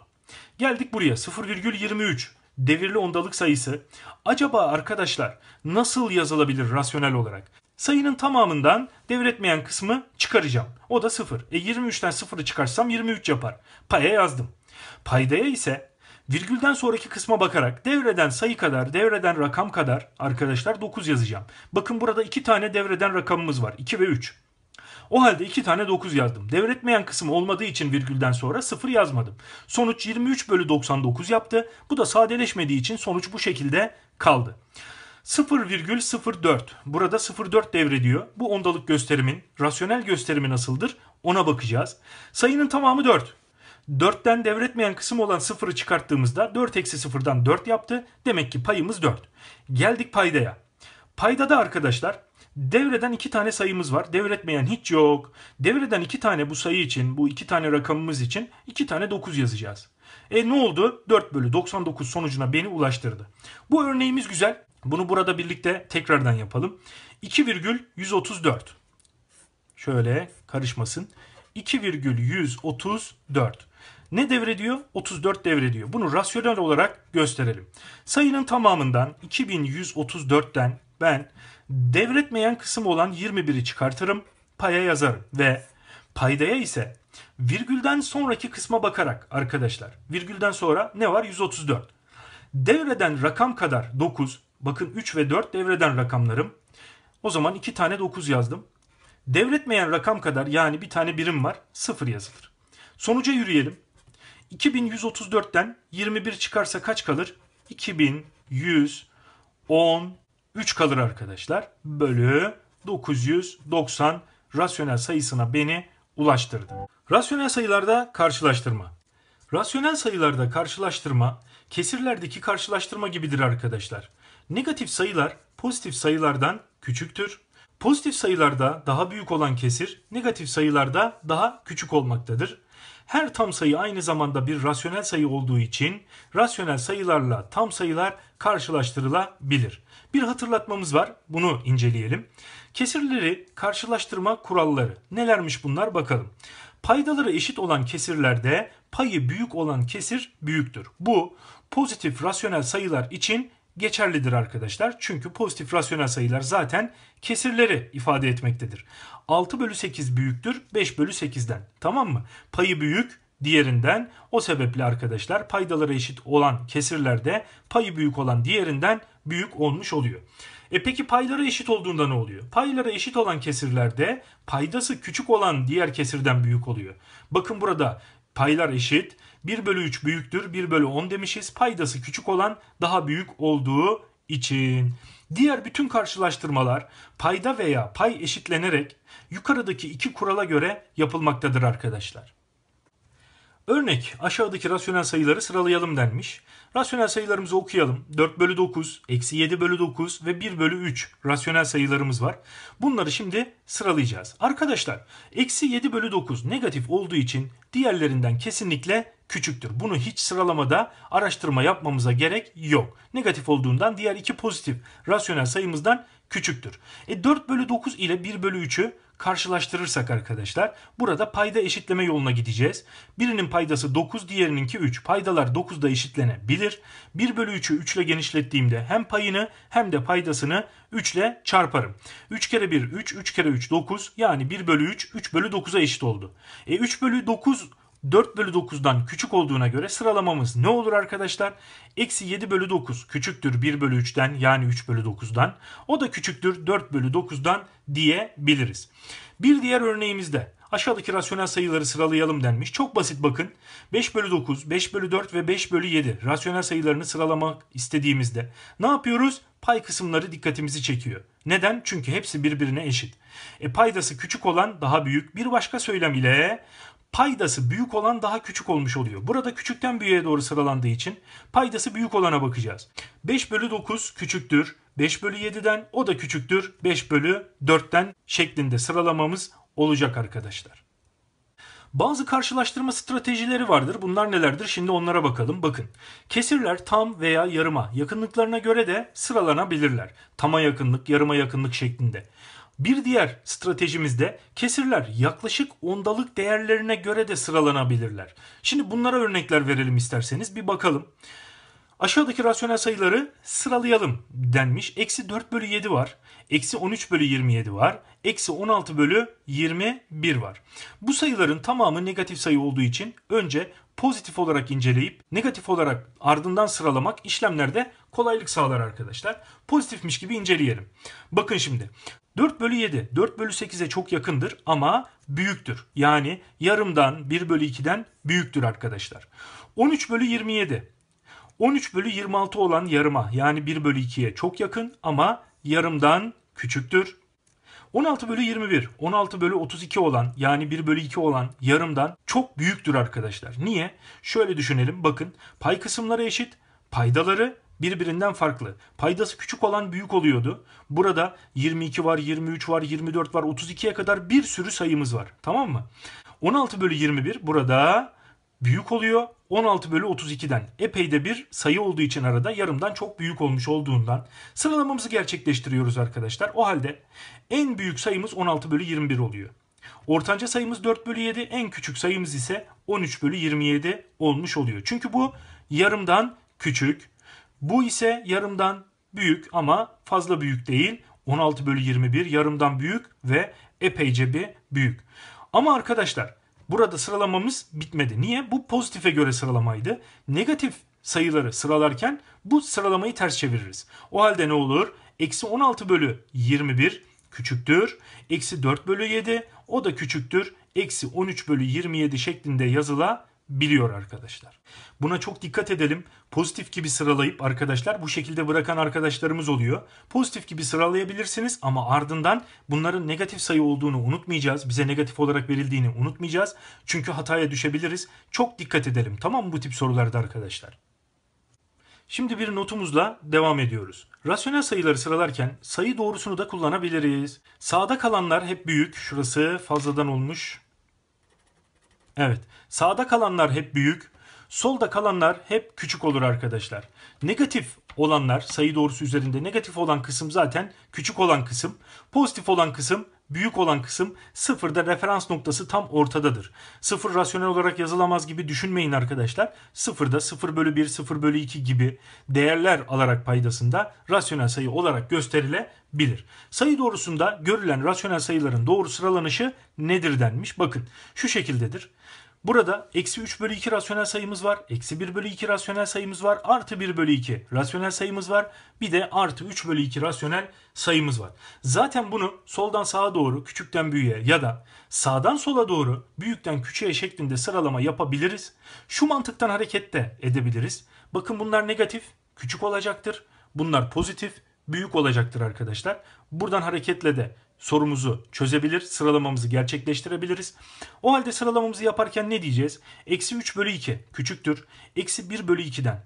Geldik buraya 0,23 devirli ondalık sayısı. Acaba arkadaşlar nasıl yazılabilir rasyonel olarak? Sayının tamamından devretmeyen kısmı çıkaracağım. O da 0. E 23'ten 0'ı çıkarsam 23 yapar. Paya yazdım. Paydaya ise Virgülden sonraki kısma bakarak devreden sayı kadar, devreden rakam kadar arkadaşlar 9 yazacağım. Bakın burada 2 tane devreden rakamımız var. 2 ve 3. O halde 2 tane 9 yazdım. Devretmeyen kısım olmadığı için virgülden sonra 0 yazmadım. Sonuç 23 bölü 99 yaptı. Bu da sadeleşmediği için sonuç bu şekilde kaldı. 0,04. Burada 0,4 devrediyor. Bu ondalık gösterimin, rasyonel gösterimi nasıldır? Ona bakacağız. Sayının tamamı 4. 4'ten devretmeyen kısım olan 0'ı çıkarttığımızda 4 eksi 0'dan 4 yaptı. Demek ki payımız 4. Geldik paydaya. Paydada arkadaşlar devreden 2 tane sayımız var. Devretmeyen hiç yok. Devreden 2 tane bu sayı için, bu 2 tane rakamımız için 2 tane 9 yazacağız. E ne oldu? 4 bölü 99 sonucuna beni ulaştırdı. Bu örneğimiz güzel. Bunu burada birlikte tekrardan yapalım. 2,134. Şöyle karışmasın. 2,134. Ne devrediyor? 34 devrediyor. Bunu rasyonel olarak gösterelim. Sayının tamamından 2134'ten ben devretmeyen kısım olan 21'i çıkartırım, paya yazarım ve paydaya ise virgülden sonraki kısma bakarak arkadaşlar. Virgülden sonra ne var? 134. Devreden rakam kadar 9. Bakın 3 ve 4 devreden rakamlarım. O zaman 2 tane 9 yazdım. Devretmeyen rakam kadar yani bir tane birim var. 0 yazılır. Sonuca yürüyelim. 2134'ten 21 çıkarsa kaç kalır? 2113 kalır arkadaşlar. Bölü 990 rasyonel sayısına beni ulaştırdı. Rasyonel sayılarda karşılaştırma. Rasyonel sayılarda karşılaştırma kesirlerdeki karşılaştırma gibidir arkadaşlar. Negatif sayılar pozitif sayılardan küçüktür. Pozitif sayılarda daha büyük olan kesir negatif sayılarda daha küçük olmaktadır. Her tam sayı aynı zamanda bir rasyonel sayı olduğu için rasyonel sayılarla tam sayılar karşılaştırılabilir. Bir hatırlatmamız var. Bunu inceleyelim. Kesirleri karşılaştırma kuralları. Nelermiş bunlar bakalım. Paydaları eşit olan kesirlerde payı büyük olan kesir büyüktür. Bu pozitif rasyonel sayılar için geçerlidir arkadaşlar. Çünkü pozitif rasyonel sayılar zaten kesirleri ifade etmektedir. 6 bölü 8 büyüktür 5 bölü 8'den. Tamam mı? Payı büyük diğerinden. O sebeple arkadaşlar paydaları eşit olan kesirlerde payı büyük olan diğerinden büyük olmuş oluyor. E peki paylara eşit olduğunda ne oluyor? Paylara eşit olan kesirlerde paydası küçük olan diğer kesirden büyük oluyor. Bakın burada paylar eşit. 1 bölü 3 büyüktür 1 bölü 10 demişiz. Paydası küçük olan daha büyük olduğu için. Diğer bütün karşılaştırmalar payda veya pay eşitlenerek yukarıdaki iki kurala göre yapılmaktadır arkadaşlar. Örnek aşağıdaki rasyonel sayıları sıralayalım denmiş. Rasyonel sayılarımızı okuyalım. 4 bölü 9, eksi 7 bölü 9 ve 1 bölü 3 rasyonel sayılarımız var. Bunları şimdi sıralayacağız. Arkadaşlar eksi 7 bölü 9 negatif olduğu için diğerlerinden kesinlikle küçüktür. Bunu hiç sıralamada araştırma yapmamıza gerek yok. Negatif olduğundan diğer iki pozitif rasyonel sayımızdan küçüktür. E 4 bölü 9 ile 1 bölü 3'ü karşılaştırırsak arkadaşlar burada payda eşitleme yoluna gideceğiz. Birinin paydası 9 diğerininki 3. Paydalar 9'da eşitlenebilir. 1 bölü 3'ü 3 ile genişlettiğimde hem payını hem de paydasını 3 ile çarparım. 3 kere 1 3, 3 kere 3 9 yani 1 bölü 3, 3 bölü 9'a eşit oldu. E 3 bölü 9 4 bölü 9'dan küçük olduğuna göre sıralamamız ne olur arkadaşlar? Eksi 7 bölü 9 küçüktür 1 bölü 3'ten yani 3 bölü 9'dan. O da küçüktür 4 bölü 9'dan diyebiliriz. Bir diğer örneğimizde aşağıdaki rasyonel sayıları sıralayalım denmiş. Çok basit bakın. 5 bölü 9, 5 bölü 4 ve 5 bölü 7 rasyonel sayılarını sıralamak istediğimizde ne yapıyoruz? Pay kısımları dikkatimizi çekiyor. Neden? Çünkü hepsi birbirine eşit. E paydası küçük olan daha büyük. Bir başka söylem ile paydası büyük olan daha küçük olmuş oluyor. Burada küçükten büyüğe doğru sıralandığı için paydası büyük olana bakacağız. 5 bölü 9 küçüktür. 5 bölü 7'den o da küçüktür. 5 bölü 4'ten şeklinde sıralamamız olacak arkadaşlar. Bazı karşılaştırma stratejileri vardır. Bunlar nelerdir? Şimdi onlara bakalım. Bakın. Kesirler tam veya yarıma yakınlıklarına göre de sıralanabilirler. Tama yakınlık, yarıma yakınlık şeklinde. Bir diğer stratejimizde kesirler yaklaşık ondalık değerlerine göre de sıralanabilirler. Şimdi bunlara örnekler verelim isterseniz bir bakalım. Aşağıdaki rasyonel sayıları sıralayalım denmiş. Eksi 4 bölü 7 var eksi 13 bölü 27 var, eksi 16 bölü 21 var. Bu sayıların tamamı negatif sayı olduğu için önce pozitif olarak inceleyip negatif olarak ardından sıralamak işlemlerde kolaylık sağlar arkadaşlar. Pozitifmiş gibi inceleyelim. Bakın şimdi 4 bölü 7, 4 bölü 8'e çok yakındır ama büyüktür. Yani yarımdan 1 bölü 2'den büyüktür arkadaşlar. 13 bölü 27, 13 bölü 26 olan yarıma yani 1 bölü 2'ye çok yakın ama yarımdan küçüktür. 16 bölü 21, 16 bölü 32 olan yani 1 bölü 2 olan yarımdan çok büyüktür arkadaşlar. Niye? Şöyle düşünelim bakın pay kısımları eşit, paydaları birbirinden farklı. Paydası küçük olan büyük oluyordu. Burada 22 var, 23 var, 24 var, 32'ye kadar bir sürü sayımız var. Tamam mı? 16 bölü 21 burada büyük oluyor. 16 bölü 32'den epey de bir sayı olduğu için arada yarımdan çok büyük olmuş olduğundan sıralamamızı gerçekleştiriyoruz arkadaşlar. O halde en büyük sayımız 16 bölü 21 oluyor. Ortanca sayımız 4 bölü 7 en küçük sayımız ise 13 bölü 27 olmuş oluyor. Çünkü bu yarımdan küçük bu ise yarımdan büyük ama fazla büyük değil. 16 bölü 21 yarımdan büyük ve epeyce bir büyük. Ama arkadaşlar Burada sıralamamız bitmedi. Niye? Bu pozitife göre sıralamaydı. Negatif sayıları sıralarken bu sıralamayı ters çeviririz. O halde ne olur? Eksi 16 bölü 21 küçüktür. Eksi 4 bölü 7 o da küçüktür. Eksi 13 bölü 27 şeklinde yazılabilir biliyor arkadaşlar. Buna çok dikkat edelim. Pozitif gibi sıralayıp arkadaşlar bu şekilde bırakan arkadaşlarımız oluyor. Pozitif gibi sıralayabilirsiniz ama ardından bunların negatif sayı olduğunu unutmayacağız. Bize negatif olarak verildiğini unutmayacağız. Çünkü hataya düşebiliriz. Çok dikkat edelim tamam mı bu tip sorularda arkadaşlar? Şimdi bir notumuzla devam ediyoruz. Rasyonel sayıları sıralarken sayı doğrusunu da kullanabiliriz. Sağda kalanlar hep büyük. Şurası fazladan olmuş. Evet. Sağda kalanlar hep büyük, solda kalanlar hep küçük olur arkadaşlar. Negatif olanlar sayı doğrusu üzerinde negatif olan kısım zaten küçük olan kısım. Pozitif olan kısım büyük olan kısım sıfırda referans noktası tam ortadadır. Sıfır rasyonel olarak yazılamaz gibi düşünmeyin arkadaşlar. Sıfırda 0 bölü 1, 0 bölü 2 gibi değerler alarak paydasında rasyonel sayı olarak gösterilebilir. Sayı doğrusunda görülen rasyonel sayıların doğru sıralanışı nedir denmiş. Bakın şu şekildedir. Burada eksi 3 bölü 2 rasyonel sayımız var. Eksi 1 bölü 2 rasyonel sayımız var. Artı 1 bölü 2 rasyonel sayımız var. Bir de artı 3 bölü 2 rasyonel sayımız var. Zaten bunu soldan sağa doğru küçükten büyüğe ya da sağdan sola doğru büyükten küçüğe şeklinde sıralama yapabiliriz. Şu mantıktan hareket de edebiliriz. Bakın bunlar negatif küçük olacaktır. Bunlar pozitif büyük olacaktır arkadaşlar. Buradan hareketle de sorumuzu çözebilir, sıralamamızı gerçekleştirebiliriz. O halde sıralamamızı yaparken ne diyeceğiz? Eksi 3 bölü 2 küçüktür. Eksi 1 bölü 2'den.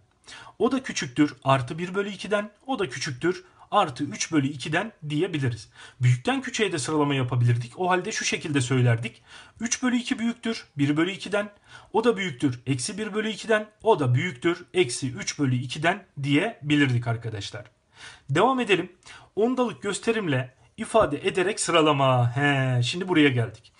O da küçüktür artı 1 bölü 2'den. O da küçüktür artı 3 bölü 2'den diyebiliriz. Büyükten küçüğe de sıralama yapabilirdik. O halde şu şekilde söylerdik. 3 bölü 2 büyüktür 1 bölü 2'den. O da büyüktür eksi 1 bölü 2'den. O da büyüktür eksi 3 bölü 2'den diyebilirdik arkadaşlar. Devam edelim. Ondalık gösterimle ifade ederek sıralama. He, şimdi buraya geldik.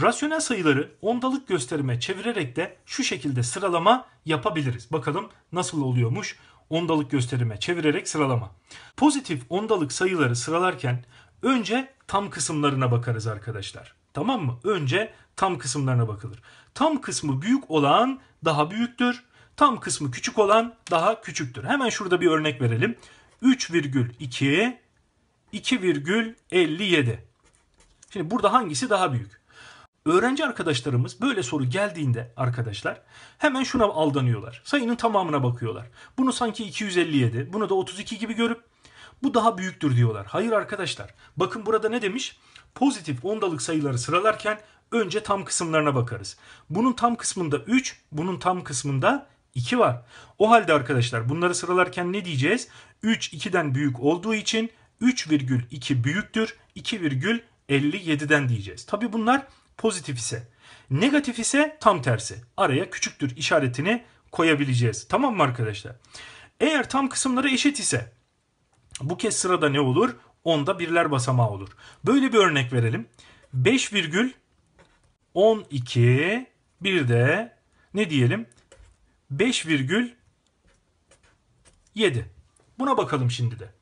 Rasyonel sayıları ondalık gösterime çevirerek de şu şekilde sıralama yapabiliriz. Bakalım nasıl oluyormuş ondalık gösterime çevirerek sıralama. Pozitif ondalık sayıları sıralarken önce tam kısımlarına bakarız arkadaşlar. Tamam mı? Önce tam kısımlarına bakılır. Tam kısmı büyük olan daha büyüktür. Tam kısmı küçük olan daha küçüktür. Hemen şurada bir örnek verelim. 3,2 2,57. Şimdi burada hangisi daha büyük? Öğrenci arkadaşlarımız böyle soru geldiğinde arkadaşlar hemen şuna aldanıyorlar. Sayının tamamına bakıyorlar. Bunu sanki 257, bunu da 32 gibi görüp bu daha büyüktür diyorlar. Hayır arkadaşlar. Bakın burada ne demiş? Pozitif ondalık sayıları sıralarken önce tam kısımlarına bakarız. Bunun tam kısmında 3, bunun tam kısmında 2 var. O halde arkadaşlar bunları sıralarken ne diyeceğiz? 3 2'den büyük olduğu için 3,2 büyüktür 2,57'den diyeceğiz. Tabi bunlar pozitif ise. Negatif ise tam tersi. Araya küçüktür işaretini koyabileceğiz. Tamam mı arkadaşlar? Eğer tam kısımları eşit ise bu kez sırada ne olur? Onda birler basamağı olur. Böyle bir örnek verelim. 5,12 bir de ne diyelim? 5,7. Buna bakalım şimdi de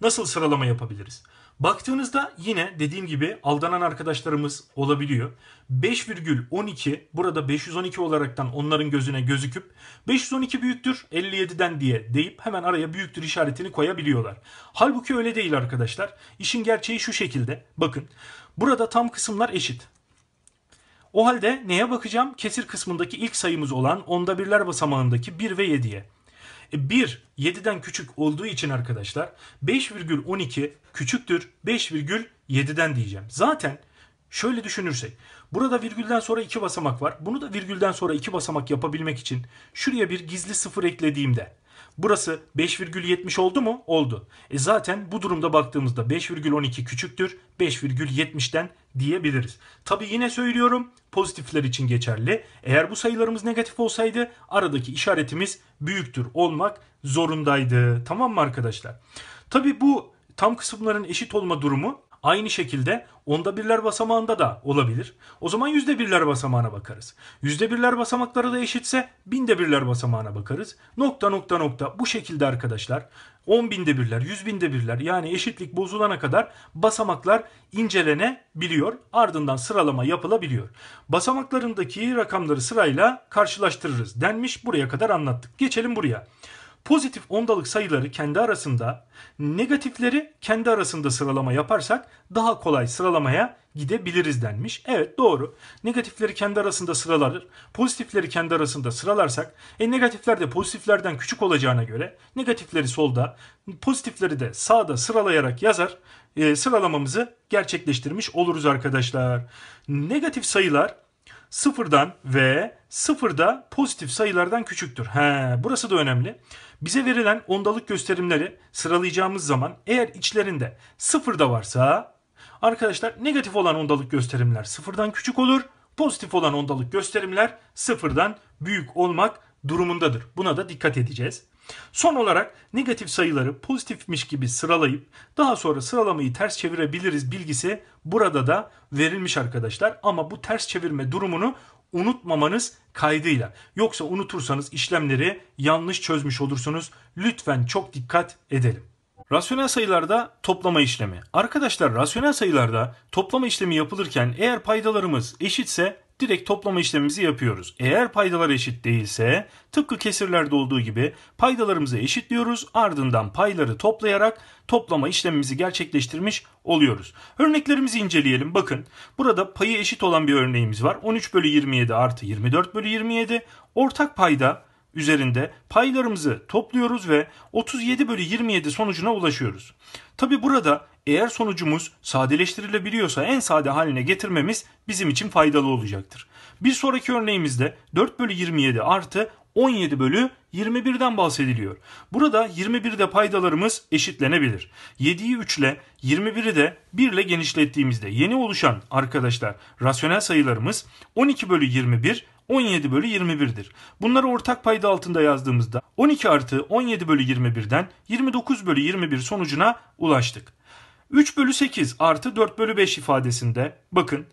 nasıl sıralama yapabiliriz? Baktığınızda yine dediğim gibi aldanan arkadaşlarımız olabiliyor. 5,12 burada 512 olaraktan onların gözüne gözüküp 512 büyüktür 57'den diye deyip hemen araya büyüktür işaretini koyabiliyorlar. Halbuki öyle değil arkadaşlar. İşin gerçeği şu şekilde. Bakın burada tam kısımlar eşit. O halde neye bakacağım? Kesir kısmındaki ilk sayımız olan onda birler basamağındaki 1 ve 7'ye. 1 7'den küçük olduğu için arkadaşlar 5,12 küçüktür 5,7'den diyeceğim. Zaten şöyle düşünürsek burada virgülden sonra 2 basamak var. Bunu da virgülden sonra 2 basamak yapabilmek için şuraya bir gizli sıfır eklediğimde Burası 5,70 oldu mu? Oldu. E zaten bu durumda baktığımızda 5,12 küçüktür 5,70'den diyebiliriz. Tabi yine söylüyorum pozitifler için geçerli. Eğer bu sayılarımız negatif olsaydı aradaki işaretimiz büyüktür olmak zorundaydı. Tamam mı arkadaşlar? Tabi bu tam kısımların eşit olma durumu Aynı şekilde onda birler basamağında da olabilir. O zaman yüzde birler basamağına bakarız. Yüzde birler basamakları da eşitse binde birler basamağına bakarız. Nokta nokta nokta bu şekilde arkadaşlar 10 binde birler, 100 binde birler yani eşitlik bozulana kadar basamaklar incelenebiliyor. Ardından sıralama yapılabiliyor. Basamaklarındaki rakamları sırayla karşılaştırırız denmiş buraya kadar anlattık. Geçelim buraya. Pozitif ondalık sayıları kendi arasında, negatifleri kendi arasında sıralama yaparsak daha kolay sıralamaya gidebiliriz denmiş. Evet doğru. Negatifleri kendi arasında sıralarır. Pozitifleri kendi arasında sıralarsak e negatifler de pozitiflerden küçük olacağına göre negatifleri solda, pozitifleri de sağda sıralayarak yazar e, sıralamamızı gerçekleştirmiş oluruz arkadaşlar. Negatif sayılar sıfırdan ve sıfırda pozitif sayılardan küçüktür. He, burası da önemli. Bize verilen ondalık gösterimleri sıralayacağımız zaman eğer içlerinde sıfır da varsa Arkadaşlar negatif olan ondalık gösterimler sıfırdan küçük olur. Pozitif olan ondalık gösterimler sıfırdan büyük olmak durumundadır. Buna da dikkat edeceğiz. Son olarak negatif sayıları pozitifmiş gibi sıralayıp daha sonra sıralamayı ters çevirebiliriz bilgisi burada da verilmiş arkadaşlar. Ama bu ters çevirme durumunu unutmamanız kaydıyla. Yoksa unutursanız işlemleri yanlış çözmüş olursunuz. Lütfen çok dikkat edelim. Rasyonel sayılarda toplama işlemi. Arkadaşlar rasyonel sayılarda toplama işlemi yapılırken eğer paydalarımız eşitse direkt toplama işlemimizi yapıyoruz. Eğer paydalar eşit değilse tıpkı kesirlerde olduğu gibi paydalarımızı eşitliyoruz. Ardından payları toplayarak toplama işlemimizi gerçekleştirmiş oluyoruz. Örneklerimizi inceleyelim. Bakın burada payı eşit olan bir örneğimiz var. 13 bölü 27 artı 24 bölü 27. Ortak payda üzerinde paylarımızı topluyoruz ve 37 bölü 27 sonucuna ulaşıyoruz. Tabi burada eğer sonucumuz sadeleştirilebiliyorsa en sade haline getirmemiz bizim için faydalı olacaktır. Bir sonraki örneğimizde 4 bölü 27 artı 17 bölü 21'den bahsediliyor. Burada 21'de paydalarımız eşitlenebilir. 7'yi 3 ile 21'i de 1 ile genişlettiğimizde yeni oluşan arkadaşlar rasyonel sayılarımız 12 bölü 21 17 bölü 21'dir. Bunları ortak payda altında yazdığımızda 12 artı 17 bölü 21'den 29 bölü 21 sonucuna ulaştık. 3 bölü 8 artı 4 bölü 5 ifadesinde bakın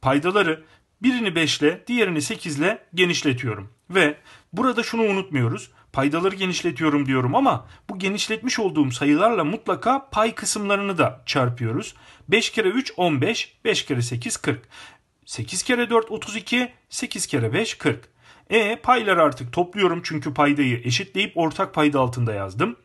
paydaları birini 5 ile diğerini 8 ile genişletiyorum. Ve burada şunu unutmuyoruz paydaları genişletiyorum diyorum ama bu genişletmiş olduğum sayılarla mutlaka pay kısımlarını da çarpıyoruz. 5 kere 3 15, 5 kere 8 40. 8 kere 4 32, 8 kere 5 40. E payları artık topluyorum çünkü paydayı eşitleyip ortak payda altında yazdım.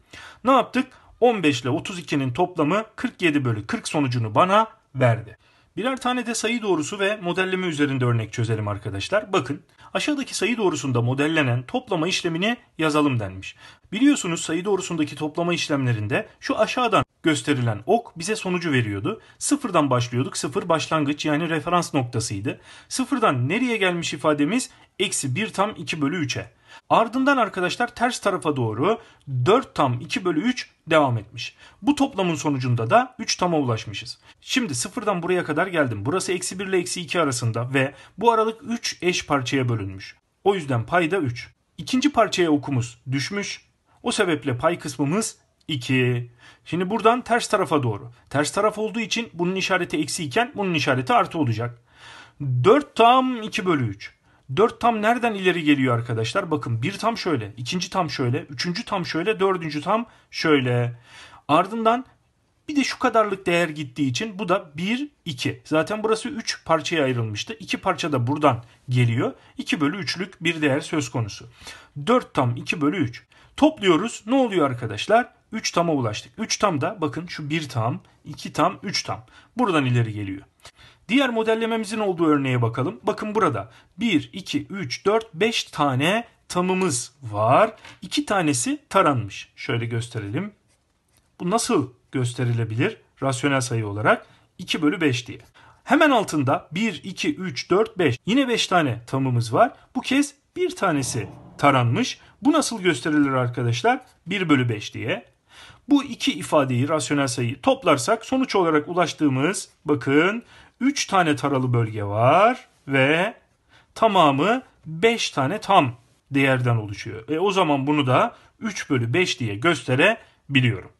Ne yaptık? 15 ile 32'nin toplamı 47 bölü 40 sonucunu bana verdi. Birer tane de sayı doğrusu ve modelleme üzerinde örnek çözelim arkadaşlar. Bakın aşağıdaki sayı doğrusunda modellenen toplama işlemini yazalım denmiş. Biliyorsunuz sayı doğrusundaki toplama işlemlerinde şu aşağıdan gösterilen ok bize sonucu veriyordu. Sıfırdan başlıyorduk. Sıfır başlangıç yani referans noktasıydı. Sıfırdan nereye gelmiş ifademiz? Eksi 1 tam 2 bölü 3'e. Ardından arkadaşlar ters tarafa doğru 4 tam 2 bölü 3 devam etmiş. Bu toplamın sonucunda da 3 tama ulaşmışız. Şimdi sıfırdan buraya kadar geldim. Burası eksi 1 ile eksi 2 arasında ve bu aralık 3 eş parçaya bölünmüş. O yüzden payda 3. İkinci parçaya okumuz düşmüş. O sebeple pay kısmımız 2. Şimdi buradan ters tarafa doğru. Ters taraf olduğu için bunun işareti eksi iken bunun işareti artı olacak. 4 tam 2 bölü 3. 4 tam nereden ileri geliyor arkadaşlar? Bakın bir tam şöyle, ikinci tam şöyle, üçüncü tam şöyle, dördüncü tam şöyle. Ardından bir de şu kadarlık değer gittiği için bu da 1, 2. Zaten burası 3 parçaya ayrılmıştı. 2 parça da buradan geliyor. 2 bölü 3'lük bir değer söz konusu. 4 tam 2 bölü 3. Topluyoruz. Ne oluyor arkadaşlar? 3 tama ulaştık. 3 tam da bakın şu 1 tam, 2 tam, 3 tam. Buradan ileri geliyor. Diğer modellememizin olduğu örneğe bakalım. Bakın burada 1, 2, 3, 4, 5 tane tamımız var. 2 tanesi taranmış. Şöyle gösterelim. Bu nasıl gösterilebilir? Rasyonel sayı olarak 2 bölü 5 diye. Hemen altında 1, 2, 3, 4, 5. Yine 5 tane tamımız var. Bu kez bir tanesi taranmış. Bu nasıl gösterilir arkadaşlar? 1 bölü 5 diye. Bu iki ifadeyi rasyonel sayı toplarsak sonuç olarak ulaştığımız bakın 3 tane taralı bölge var ve tamamı 5 tane tam değerden oluşuyor. E o zaman bunu da 3 bölü 5 diye gösterebiliyorum.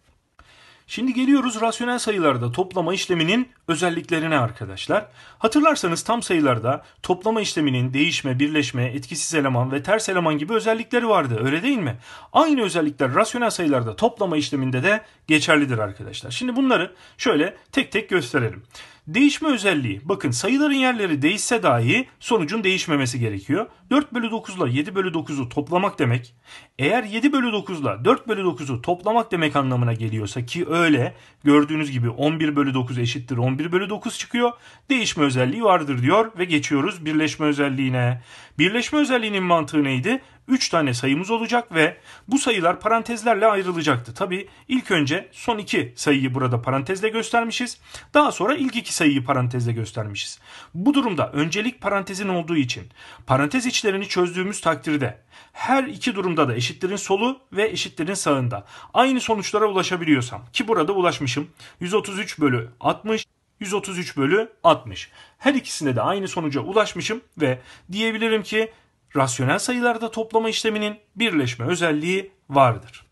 Şimdi geliyoruz rasyonel sayılarda toplama işleminin özelliklerine arkadaşlar. Hatırlarsanız tam sayılarda toplama işleminin değişme, birleşme, etkisiz eleman ve ters eleman gibi özellikleri vardı. Öyle değil mi? Aynı özellikler rasyonel sayılarda toplama işleminde de geçerlidir arkadaşlar. Şimdi bunları şöyle tek tek gösterelim. Değişme özelliği. Bakın sayıların yerleri değişse dahi sonucun değişmemesi gerekiyor. 4 bölü 9 ile 7 bölü 9'u toplamak demek. Eğer 7 bölü 9 ile 4 bölü 9'u toplamak demek anlamına geliyorsa ki öyle gördüğünüz gibi 11 bölü 9 eşittir 11 bölü 9 çıkıyor. Değişme özelliği vardır diyor ve geçiyoruz birleşme özelliğine. Birleşme özelliğinin mantığı neydi? 3 tane sayımız olacak ve bu sayılar parantezlerle ayrılacaktı. Tabi ilk önce son 2 sayıyı burada parantezle göstermişiz. Daha sonra ilk 2 sayıyı parantezle göstermişiz. Bu durumda öncelik parantezin olduğu için parantez içlerini çözdüğümüz takdirde her iki durumda da eşitlerin solu ve eşitlerin sağında aynı sonuçlara ulaşabiliyorsam ki burada ulaşmışım 133 bölü 60 133 bölü 60. Her ikisinde de aynı sonuca ulaşmışım ve diyebilirim ki rasyonel sayılarda toplama işleminin birleşme özelliği vardır.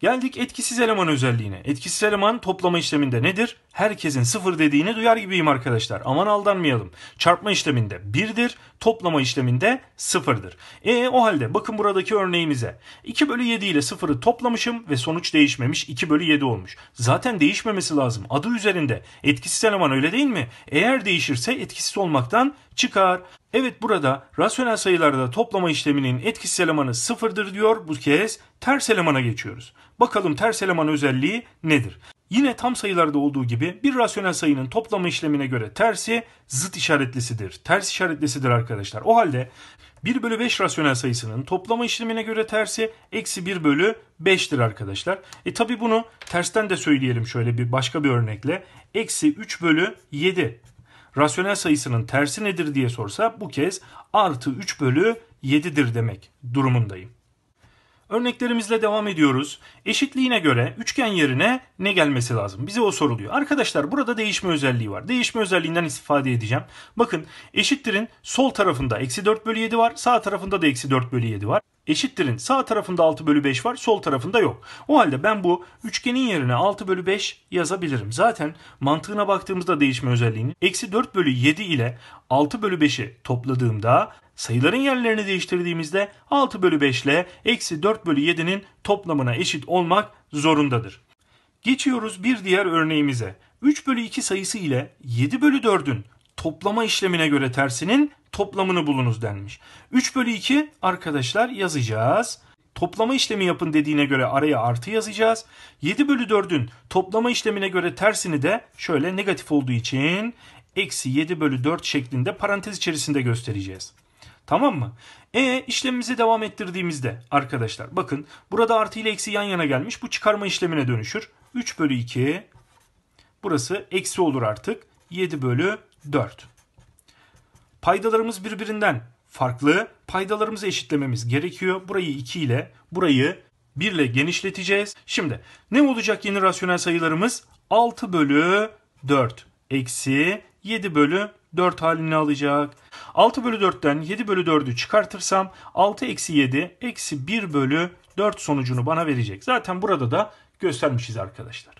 Geldik etkisiz eleman özelliğine. Etkisiz eleman toplama işleminde nedir? Herkesin sıfır dediğini duyar gibiyim arkadaşlar. Aman aldanmayalım. Çarpma işleminde birdir, toplama işleminde sıfırdır. E o halde bakın buradaki örneğimize. 2 bölü 7 ile sıfırı toplamışım ve sonuç değişmemiş 2 bölü 7 olmuş. Zaten değişmemesi lazım. Adı üzerinde. Etkisiz eleman öyle değil mi? Eğer değişirse etkisiz olmaktan çıkar. Evet burada rasyonel sayılarda toplama işleminin etkisiz elemanı sıfırdır diyor. Bu kez ters elemana geçiyoruz. Bakalım ters eleman özelliği nedir? Yine tam sayılarda olduğu gibi bir rasyonel sayının toplama işlemine göre tersi zıt işaretlisidir. Ters işaretlisidir arkadaşlar. O halde 1 bölü 5 rasyonel sayısının toplama işlemine göre tersi eksi 1 bölü 5'tir arkadaşlar. E tabi bunu tersten de söyleyelim şöyle bir başka bir örnekle. Eksi 3 bölü 7 rasyonel sayısının tersi nedir diye sorsa bu kez artı 3 bölü 7'dir demek durumundayım. Örneklerimizle devam ediyoruz. Eşitliğine göre üçgen yerine ne gelmesi lazım? Bize o soruluyor. Arkadaşlar burada değişme özelliği var. Değişme özelliğinden istifade edeceğim. Bakın eşittirin sol tarafında eksi 4 bölü 7 var. Sağ tarafında da eksi 4 bölü 7 var. Eşittirin sağ tarafında 6 bölü 5 var. Sol tarafında yok. O halde ben bu üçgenin yerine 6 bölü 5 yazabilirim. Zaten mantığına baktığımızda değişme özelliğini eksi 4 bölü 7 ile 6 bölü 5'i topladığımda Sayıların yerlerini değiştirdiğimizde 6 bölü 5 ile eksi 4 bölü 7'nin toplamına eşit olmak zorundadır. Geçiyoruz bir diğer örneğimize. 3 bölü 2 sayısı ile 7 bölü 4'ün toplama işlemine göre tersinin toplamını bulunuz denmiş. 3 bölü 2 arkadaşlar yazacağız. Toplama işlemi yapın dediğine göre araya artı yazacağız. 7 bölü 4'ün toplama işlemine göre tersini de şöyle negatif olduğu için eksi 7 bölü 4 şeklinde parantez içerisinde göstereceğiz. Tamam mı? E işlemimizi devam ettirdiğimizde arkadaşlar bakın burada artı ile eksi yan yana gelmiş. Bu çıkarma işlemine dönüşür. 3 bölü 2 burası eksi olur artık. 7 bölü 4. Paydalarımız birbirinden farklı. Paydalarımızı eşitlememiz gerekiyor. Burayı 2 ile burayı 1 ile genişleteceğiz. Şimdi ne olacak yeni rasyonel sayılarımız? 6 bölü 4 eksi 7 bölü 4 halini alacak. 6 bölü 4'ten 7 bölü 4'ü çıkartırsam 6 eksi 7 eksi 1 bölü 4 sonucunu bana verecek. Zaten burada da göstermişiz arkadaşlar.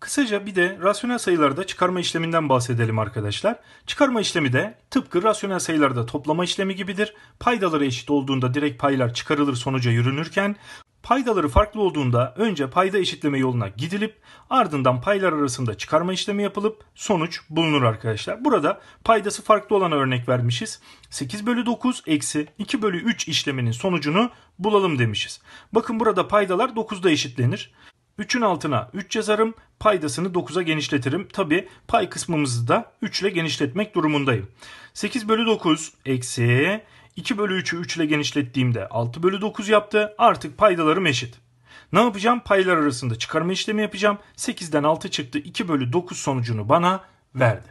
Kısaca bir de rasyonel sayılarda çıkarma işleminden bahsedelim arkadaşlar. Çıkarma işlemi de tıpkı rasyonel sayılarda toplama işlemi gibidir. Paydaları eşit olduğunda direkt paylar çıkarılır sonuca yürünürken Paydaları farklı olduğunda önce payda eşitleme yoluna gidilip ardından paylar arasında çıkarma işlemi yapılıp sonuç bulunur arkadaşlar. Burada paydası farklı olana örnek vermişiz. 8 bölü 9 eksi 2 bölü 3 işleminin sonucunu bulalım demişiz. Bakın burada paydalar 9'da eşitlenir. 3'ün altına 3 yazarım. Paydasını 9'a genişletirim. Tabi pay kısmımızı da 3 ile genişletmek durumundayım. 8 bölü 9 eksi 2 bölü 3'ü 3 ile genişlettiğimde 6 bölü 9 yaptı. Artık paydalarım eşit. Ne yapacağım? Paylar arasında çıkarma işlemi yapacağım. 8'den 6 çıktı. 2 bölü 9 sonucunu bana verdi.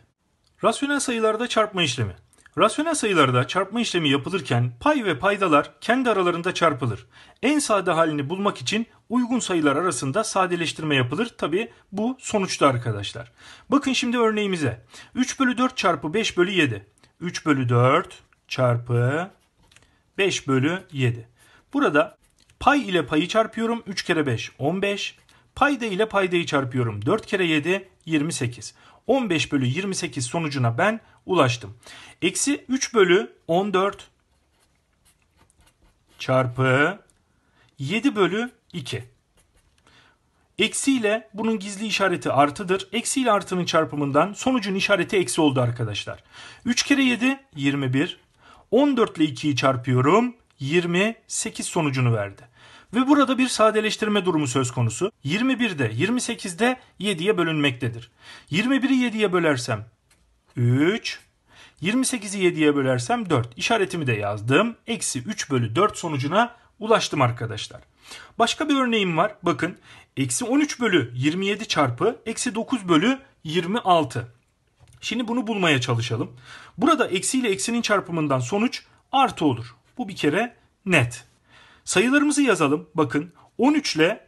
Rasyonel sayılarda çarpma işlemi. Rasyonel sayılarda çarpma işlemi yapılırken pay ve paydalar kendi aralarında çarpılır. En sade halini bulmak için uygun sayılar arasında sadeleştirme yapılır. Tabi bu sonuçta arkadaşlar. Bakın şimdi örneğimize. 3 bölü 4 çarpı 5 bölü 7. 3 bölü 4 çarpı 5 bölü 7. Burada pay ile payı çarpıyorum. 3 kere 5 15. Payda ile paydayı çarpıyorum. 4 kere 7 28. 15 bölü 28 sonucuna ben ulaştım. Eksi 3 bölü 14 çarpı 7 bölü 2. Eksi ile bunun gizli işareti artıdır. Eksi ile artının çarpımından sonucun işareti eksi oldu arkadaşlar. 3 kere 7 21. 14 ile 2'yi çarpıyorum. 28 sonucunu verdi. Ve burada bir sadeleştirme durumu söz konusu. 21'de 28'de 7'ye bölünmektedir. 21'i 7'ye bölersem 3, 28'i 7'ye bölersem 4. İşaretimi de yazdım. Eksi 3 bölü 4 sonucuna ulaştım arkadaşlar. Başka bir örneğim var. Bakın eksi 13 bölü 27 çarpı eksi 9 bölü 26. Şimdi bunu bulmaya çalışalım. Burada eksi ile eksinin çarpımından sonuç artı olur. Bu bir kere net. Sayılarımızı yazalım. Bakın 13 ile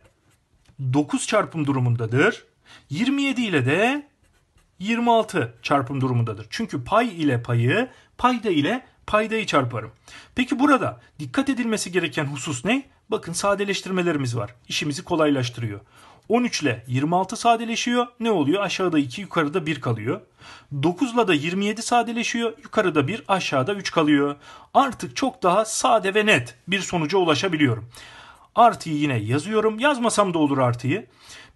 9 çarpım durumundadır. 27 ile de 26 çarpım durumundadır. Çünkü pay ile payı, payda ile paydayı çarparım. Peki burada dikkat edilmesi gereken husus ne? Bakın sadeleştirmelerimiz var. İşimizi kolaylaştırıyor. 13 ile 26 sadeleşiyor. Ne oluyor? Aşağıda 2, yukarıda 1 kalıyor. 9 ile de 27 sadeleşiyor. Yukarıda 1, aşağıda 3 kalıyor. Artık çok daha sade ve net bir sonuca ulaşabiliyorum. Artıyı yine yazıyorum. Yazmasam da olur artıyı.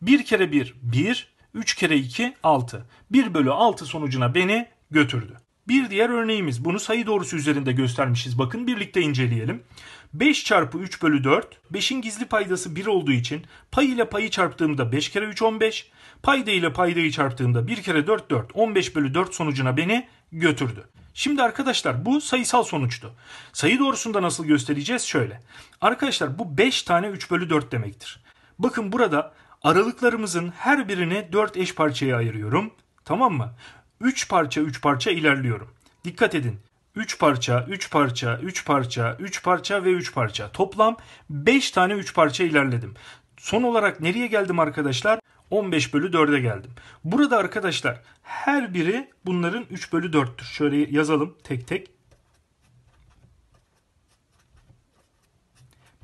1 kere 1, 1. 3 kere 2, 6. 1 bölü 6 sonucuna beni götürdü. Bir diğer örneğimiz. Bunu sayı doğrusu üzerinde göstermişiz. Bakın birlikte inceleyelim. 5 çarpı 3 bölü 4. 5'in gizli paydası 1 olduğu için pay ile payı çarptığımda 5 kere 3 15. Payda ile paydayı çarptığımda 1 kere 4 4. 15 bölü 4 sonucuna beni götürdü. Şimdi arkadaşlar bu sayısal sonuçtu. Sayı doğrusunda nasıl göstereceğiz? Şöyle. Arkadaşlar bu 5 tane 3 bölü 4 demektir. Bakın burada aralıklarımızın her birini 4 eş parçaya ayırıyorum. Tamam mı? 3 parça 3 parça ilerliyorum. Dikkat edin. 3 parça, 3 parça, 3 parça, 3 parça ve 3 parça. Toplam 5 tane 3 parça ilerledim. Son olarak nereye geldim arkadaşlar? 15 bölü 4'e geldim. Burada arkadaşlar her biri bunların 3 bölü 4'tür. Şöyle yazalım tek tek.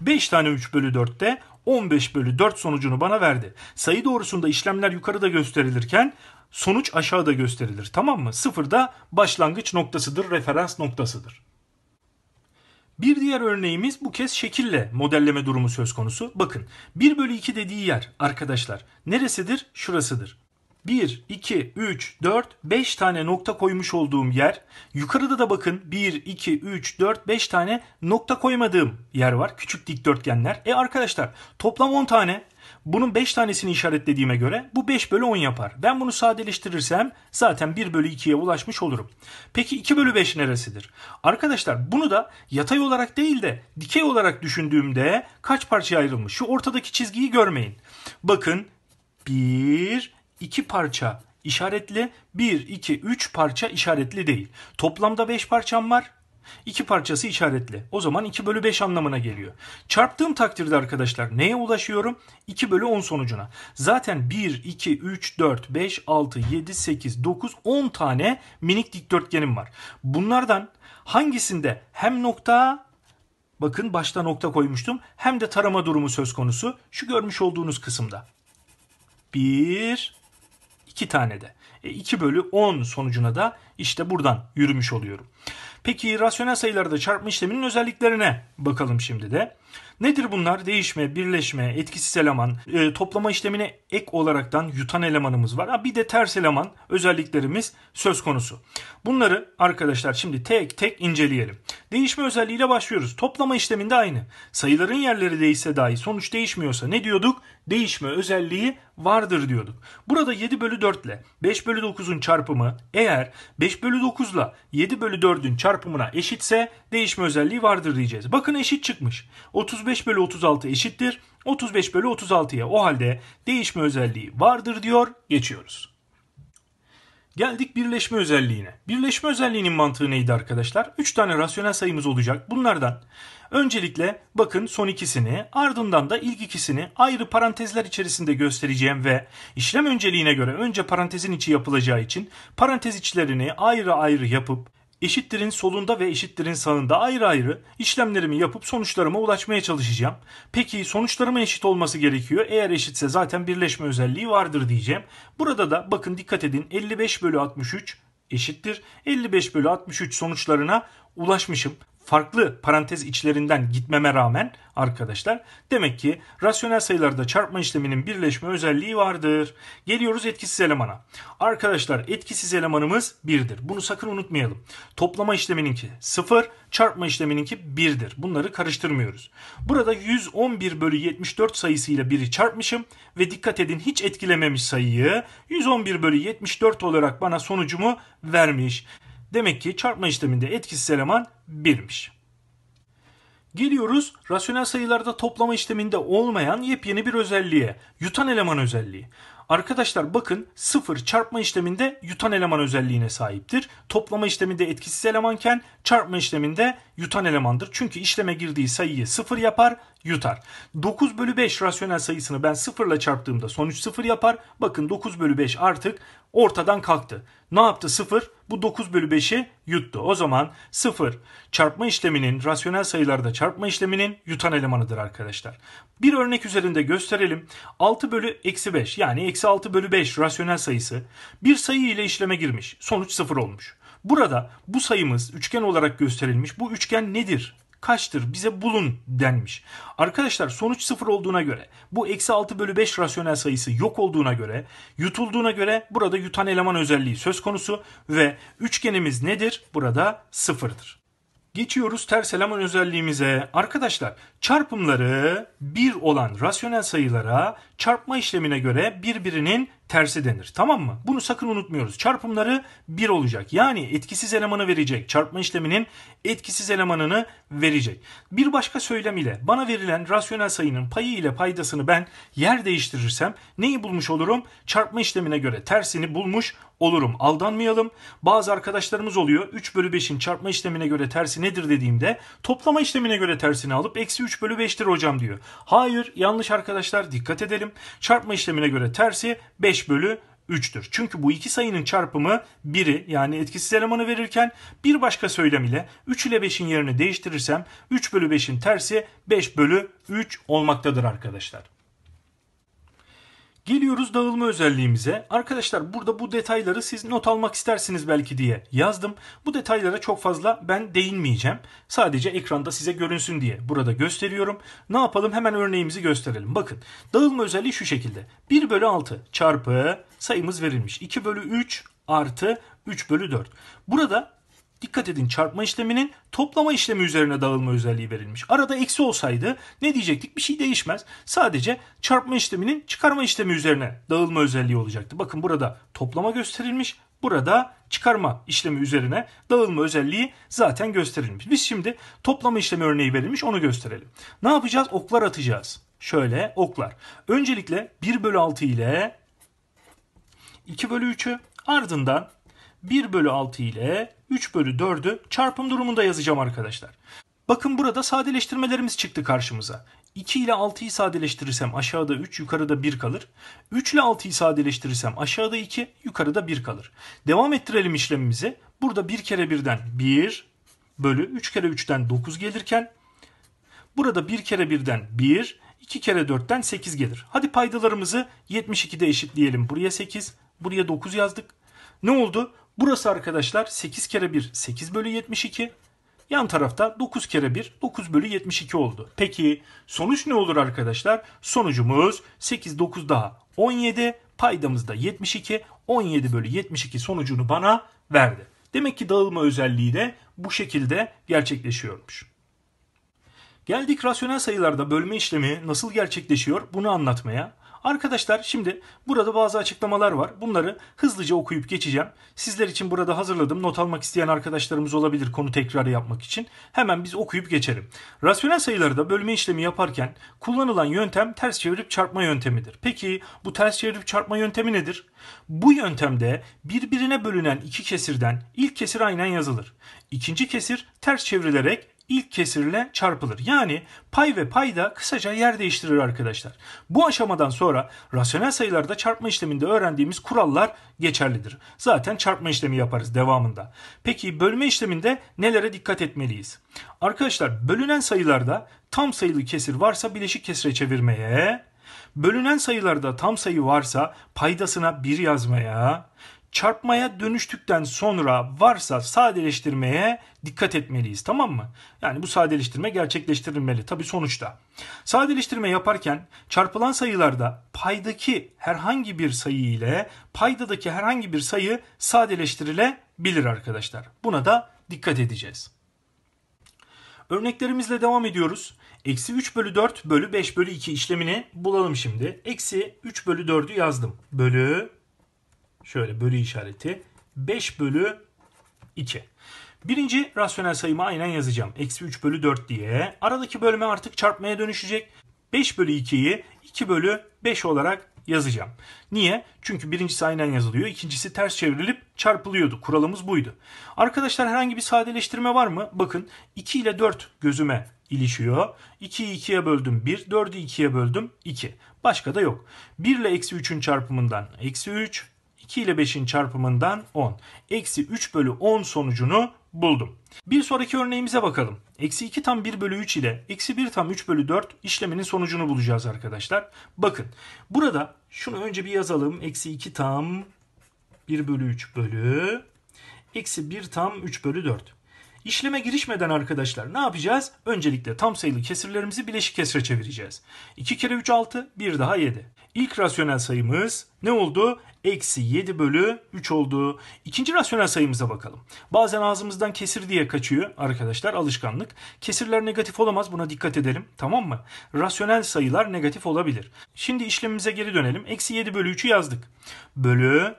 5 tane 3 bölü 4'te 15 bölü 4 sonucunu bana verdi. Sayı doğrusunda işlemler yukarıda gösterilirken Sonuç aşağıda gösterilir tamam mı? Sıfır da başlangıç noktasıdır, referans noktasıdır. Bir diğer örneğimiz bu kez şekille modelleme durumu söz konusu. Bakın 1 bölü 2 dediği yer arkadaşlar neresidir? Şurasıdır. 1, 2, 3, 4, 5 tane nokta koymuş olduğum yer. Yukarıda da bakın 1, 2, 3, 4, 5 tane nokta koymadığım yer var. Küçük dikdörtgenler. E arkadaşlar toplam 10 tane bunun 5 tanesini işaretlediğime göre bu 5 bölü 10 yapar. Ben bunu sadeleştirirsem zaten 1 bölü 2'ye ulaşmış olurum. Peki 2 bölü 5 neresidir? Arkadaşlar bunu da yatay olarak değil de dikey olarak düşündüğümde kaç parçaya ayrılmış? Şu ortadaki çizgiyi görmeyin. Bakın 1, 2 parça işaretli, 1, 2, 3 parça işaretli değil. Toplamda 5 parçam var. İki parçası işaretli. O zaman 2 bölü 5 anlamına geliyor. Çarptığım takdirde arkadaşlar neye ulaşıyorum? 2 bölü 10 sonucuna. Zaten 1, 2, 3, 4, 5, 6, 7, 8, 9, 10 tane minik dikdörtgenim var. Bunlardan hangisinde hem nokta bakın başta nokta koymuştum hem de tarama durumu söz konusu şu görmüş olduğunuz kısımda. 1, 2 tane de. 2 e, bölü 10 sonucuna da işte buradan yürümüş oluyorum. Peki rasyonel sayılarda çarpma işleminin özelliklerine bakalım şimdi de. Nedir bunlar? Değişme, birleşme, etkisiz eleman, e, toplama işlemine ek olaraktan yutan elemanımız var. Ha, bir de ters eleman özelliklerimiz söz konusu. Bunları arkadaşlar şimdi tek tek inceleyelim. Değişme özelliğiyle başlıyoruz. Toplama işleminde aynı. Sayıların yerleri değişse dahi sonuç değişmiyorsa ne diyorduk? değişme özelliği vardır diyorduk. Burada 7 bölü 4 ile 5 bölü 9'un çarpımı eğer 5 bölü 9 ile 7 bölü 4'ün çarpımına eşitse değişme özelliği vardır diyeceğiz. Bakın eşit çıkmış. 35 bölü 36 eşittir. 35 bölü 36'ya o halde değişme özelliği vardır diyor geçiyoruz. Geldik birleşme özelliğine. Birleşme özelliğinin mantığı neydi arkadaşlar? 3 tane rasyonel sayımız olacak. Bunlardan öncelikle bakın son ikisini ardından da ilk ikisini ayrı parantezler içerisinde göstereceğim ve işlem önceliğine göre önce parantezin içi yapılacağı için parantez içlerini ayrı ayrı yapıp eşittirin solunda ve eşittirin sağında ayrı ayrı işlemlerimi yapıp sonuçlarıma ulaşmaya çalışacağım. Peki sonuçlarıma eşit olması gerekiyor. Eğer eşitse zaten birleşme özelliği vardır diyeceğim. Burada da bakın dikkat edin 55 bölü 63 eşittir. 55 bölü 63 sonuçlarına ulaşmışım farklı parantez içlerinden gitmeme rağmen arkadaşlar demek ki rasyonel sayılarda çarpma işleminin birleşme özelliği vardır. Geliyoruz etkisiz elemana. Arkadaşlar etkisiz elemanımız 1'dir. Bunu sakın unutmayalım. Toplama işlemininki 0, çarpma işlemininki 1'dir. Bunları karıştırmıyoruz. Burada 111 bölü 74 sayısıyla 1'i çarpmışım ve dikkat edin hiç etkilememiş sayıyı 111 bölü 74 olarak bana sonucumu vermiş. Demek ki çarpma işleminde etkisiz eleman 1'miş. Geliyoruz rasyonel sayılarda toplama işleminde olmayan yepyeni bir özelliğe. Yutan eleman özelliği. Arkadaşlar bakın 0 çarpma işleminde yutan eleman özelliğine sahiptir. Toplama işleminde etkisiz elemanken çarpma işleminde yutan elemandır. Çünkü işleme girdiği sayıyı 0 yapar yutar. 9 bölü 5 rasyonel sayısını ben 0 ile çarptığımda sonuç 0 yapar. Bakın 9 bölü 5 artık ortadan kalktı. Ne yaptı? 0 bu 9 bölü 5'i yuttu. O zaman 0 çarpma işleminin rasyonel sayılarda çarpma işleminin yutan elemanıdır arkadaşlar. Bir örnek üzerinde gösterelim. 6 bölü eksi 5 yani eksi 6 bölü 5 rasyonel sayısı bir sayı ile işleme girmiş. Sonuç 0 olmuş. Burada bu sayımız üçgen olarak gösterilmiş. Bu üçgen nedir? kaçtır bize bulun denmiş. Arkadaşlar sonuç sıfır olduğuna göre bu eksi 6 bölü 5 rasyonel sayısı yok olduğuna göre yutulduğuna göre burada yutan eleman özelliği söz konusu ve üçgenimiz nedir? Burada sıfırdır. Geçiyoruz ters eleman özelliğimize. Arkadaşlar Çarpımları 1 olan rasyonel sayılara çarpma işlemine göre birbirinin tersi denir. Tamam mı? Bunu sakın unutmuyoruz. Çarpımları 1 olacak. Yani etkisiz elemanı verecek. Çarpma işleminin etkisiz elemanını verecek. Bir başka söylem ile bana verilen rasyonel sayının payı ile paydasını ben yer değiştirirsem neyi bulmuş olurum? Çarpma işlemine göre tersini bulmuş olurum. Aldanmayalım. Bazı arkadaşlarımız oluyor. 3 bölü 5'in çarpma işlemine göre tersi nedir dediğimde toplama işlemine göre tersini alıp eksi 3 3 bölü 5'tir hocam diyor. Hayır yanlış arkadaşlar dikkat edelim. Çarpma işlemine göre tersi 5 bölü 3'tür. Çünkü bu iki sayının çarpımı biri yani etkisiz elemanı verirken bir başka söylem ile 3 ile 5'in yerini değiştirirsem 3 bölü 5'in tersi 5 bölü 3 olmaktadır arkadaşlar. Geliyoruz dağılma özelliğimize. Arkadaşlar burada bu detayları siz not almak istersiniz belki diye yazdım. Bu detaylara çok fazla ben değinmeyeceğim. Sadece ekranda size görünsün diye burada gösteriyorum. Ne yapalım hemen örneğimizi gösterelim. Bakın dağılma özelliği şu şekilde. 1 bölü 6 çarpı sayımız verilmiş. 2 bölü 3 artı 3 bölü 4. Burada Dikkat edin çarpma işleminin toplama işlemi üzerine dağılma özelliği verilmiş. Arada eksi olsaydı ne diyecektik? Bir şey değişmez. Sadece çarpma işleminin çıkarma işlemi üzerine dağılma özelliği olacaktı. Bakın burada toplama gösterilmiş. Burada çıkarma işlemi üzerine dağılma özelliği zaten gösterilmiş. Biz şimdi toplama işlemi örneği verilmiş onu gösterelim. Ne yapacağız? Oklar atacağız. Şöyle oklar. Öncelikle 1 bölü 6 ile 2 bölü 3'ü ardından 1 bölü 6 ile 3 bölü 4'ü çarpım durumunda yazacağım arkadaşlar. Bakın burada sadeleştirmelerimiz çıktı karşımıza. 2 ile 6'yı sadeleştirirsem aşağıda 3, yukarıda 1 kalır. 3 ile 6'yı sadeleştirirsem aşağıda 2, yukarıda 1 kalır. Devam ettirelim işlemimizi. Burada 1 kere 1'den 1 bölü 3 kere 3'ten 9 gelirken burada 1 kere 1'den 1, 2 kere 4'ten 8 gelir. Hadi paydalarımızı 72'de eşitleyelim. Buraya 8, buraya 9 yazdık. Ne oldu? Burası arkadaşlar 8 kere 1 8 bölü 72. Yan tarafta 9 kere 1 9 bölü 72 oldu. Peki sonuç ne olur arkadaşlar? Sonucumuz 8 9 daha 17 paydamız da 72 17 bölü 72 sonucunu bana verdi. Demek ki dağılma özelliği de bu şekilde gerçekleşiyormuş. Geldik rasyonel sayılarda bölme işlemi nasıl gerçekleşiyor bunu anlatmaya. Arkadaşlar şimdi burada bazı açıklamalar var. Bunları hızlıca okuyup geçeceğim. Sizler için burada hazırladım. Not almak isteyen arkadaşlarımız olabilir konu tekrarı yapmak için. Hemen biz okuyup geçelim. Rasyonel sayıları da bölme işlemi yaparken kullanılan yöntem ters çevirip çarpma yöntemidir. Peki bu ters çevirip çarpma yöntemi nedir? Bu yöntemde birbirine bölünen iki kesirden ilk kesir aynen yazılır. İkinci kesir ters çevrilerek ilk kesirle çarpılır. Yani pay ve payda kısaca yer değiştirir arkadaşlar. Bu aşamadan sonra rasyonel sayılarda çarpma işleminde öğrendiğimiz kurallar geçerlidir. Zaten çarpma işlemi yaparız devamında. Peki bölme işleminde nelere dikkat etmeliyiz? Arkadaşlar bölünen sayılarda tam sayılı kesir varsa bileşik kesire çevirmeye, bölünen sayılarda tam sayı varsa paydasına 1 yazmaya, çarpmaya dönüştükten sonra varsa sadeleştirmeye dikkat etmeliyiz tamam mı? Yani bu sadeleştirme gerçekleştirilmeli tabi sonuçta. Sadeleştirme yaparken çarpılan sayılarda paydaki herhangi bir sayı ile paydadaki herhangi bir sayı sadeleştirilebilir arkadaşlar. Buna da dikkat edeceğiz. Örneklerimizle devam ediyoruz. Eksi 3 bölü 4 bölü 5 bölü 2 işlemini bulalım şimdi. Eksi 3 bölü 4'ü yazdım. Bölü Şöyle bölü işareti. 5 bölü 2. Birinci rasyonel sayımı aynen yazacağım. Eksi 3 bölü 4 diye. Aradaki bölme artık çarpmaya dönüşecek. 5 bölü 2'yi 2 bölü 5 olarak yazacağım. Niye? Çünkü birincisi aynen yazılıyor. ikincisi ters çevrilip çarpılıyordu. Kuralımız buydu. Arkadaşlar herhangi bir sadeleştirme var mı? Bakın 2 ile 4 gözüme ilişiyor. 2'yi 2'ye böldüm 1. 4'ü 2'ye böldüm 2. Başka da yok. 1 ile eksi 3'ün çarpımından eksi 3. 2 ile 5'in çarpımından 10. Eksi 3 bölü 10 sonucunu buldum. Bir sonraki örneğimize bakalım. Eksi 2 tam 1 bölü 3 ile eksi 1 tam 3 bölü 4 işleminin sonucunu bulacağız arkadaşlar. Bakın burada şunu önce bir yazalım. Eksi 2 tam 1 bölü 3 bölü eksi 1 tam 3 bölü 4. İşleme girişmeden arkadaşlar ne yapacağız? Öncelikle tam sayılı kesirlerimizi bileşik kesire çevireceğiz. 2 kere 3 6, 1 daha 7. İlk rasyonel sayımız ne oldu? eksi 7 bölü 3 oldu. İkinci rasyonel sayımıza bakalım. Bazen ağzımızdan kesir diye kaçıyor arkadaşlar alışkanlık. Kesirler negatif olamaz buna dikkat edelim tamam mı? Rasyonel sayılar negatif olabilir. Şimdi işlemimize geri dönelim. Eksi 7 bölü 3'ü yazdık. Bölü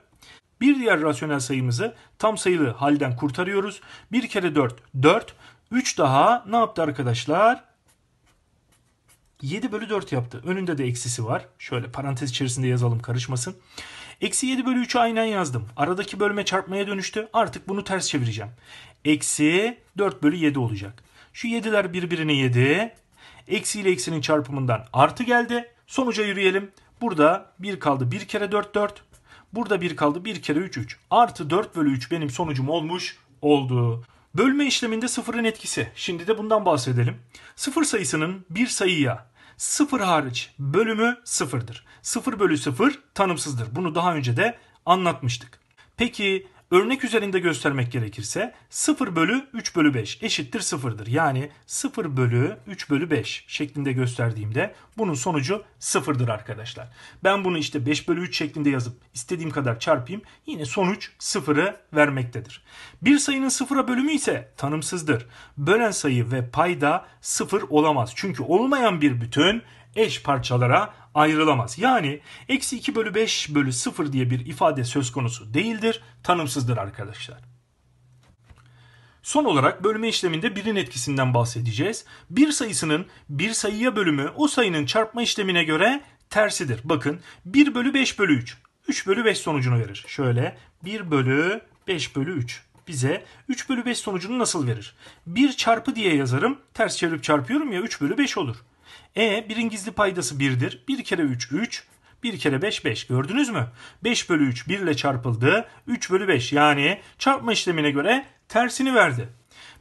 bir diğer rasyonel sayımızı tam sayılı halden kurtarıyoruz. 1 kere 4 4. 3 daha ne yaptı arkadaşlar? 7 bölü 4 yaptı. Önünde de eksisi var. Şöyle parantez içerisinde yazalım karışmasın. Eksi 7 bölü 3'ü aynen yazdım. Aradaki bölme çarpmaya dönüştü. Artık bunu ters çevireceğim. Eksi 4 bölü 7 olacak. Şu 7'ler birbirine 7. Eksi ile eksinin çarpımından artı geldi. Sonuca yürüyelim. Burada 1 kaldı 1 kere 4 4. Burada 1 kaldı 1 kere 3 3. Artı 4 bölü 3 benim sonucum olmuş oldu. Bölme işleminde sıfırın etkisi. Şimdi de bundan bahsedelim. Sıfır sayısının bir sayıya Sıfır hariç bölümü sıfırdır. Sıfır bölü sıfır tanımsızdır. Bunu daha önce de anlatmıştık. Peki Örnek üzerinde göstermek gerekirse 0 bölü 3 bölü 5 eşittir 0'dır. Yani 0 bölü 3 bölü 5 şeklinde gösterdiğimde bunun sonucu 0'dır arkadaşlar. Ben bunu işte 5 bölü 3 şeklinde yazıp istediğim kadar çarpayım yine sonuç 0'ı vermektedir. Bir sayının 0'a bölümü ise tanımsızdır. Bölen sayı ve payda 0 olamaz. Çünkü olmayan bir bütün eş parçalara ayrılamaz. Yani eksi 2 bölü 5 bölü 0 diye bir ifade söz konusu değildir, tanımsızdır arkadaşlar. Son olarak bölme işleminde birin etkisinden bahsedeceğiz. Bir sayısının bir sayıya bölümü o sayının çarpma işlemine göre tersidir. Bakın 1 bölü 5 bölü 3. 3 bölü 5 sonucunu verir. Şöyle 1 bölü 5 bölü 3 bize 3 bölü 5 sonucunu nasıl verir? 1 çarpı diye yazarım. Ters çevirip çarpıyorum ya 3 bölü 5 olur. E 1'in gizli paydası 1'dir. 1 kere 3 3. 1 kere 5 5 gördünüz mü? 5 bölü 3 1 ile çarpıldı. 3 bölü 5 yani çarpma işlemine göre tersini verdi.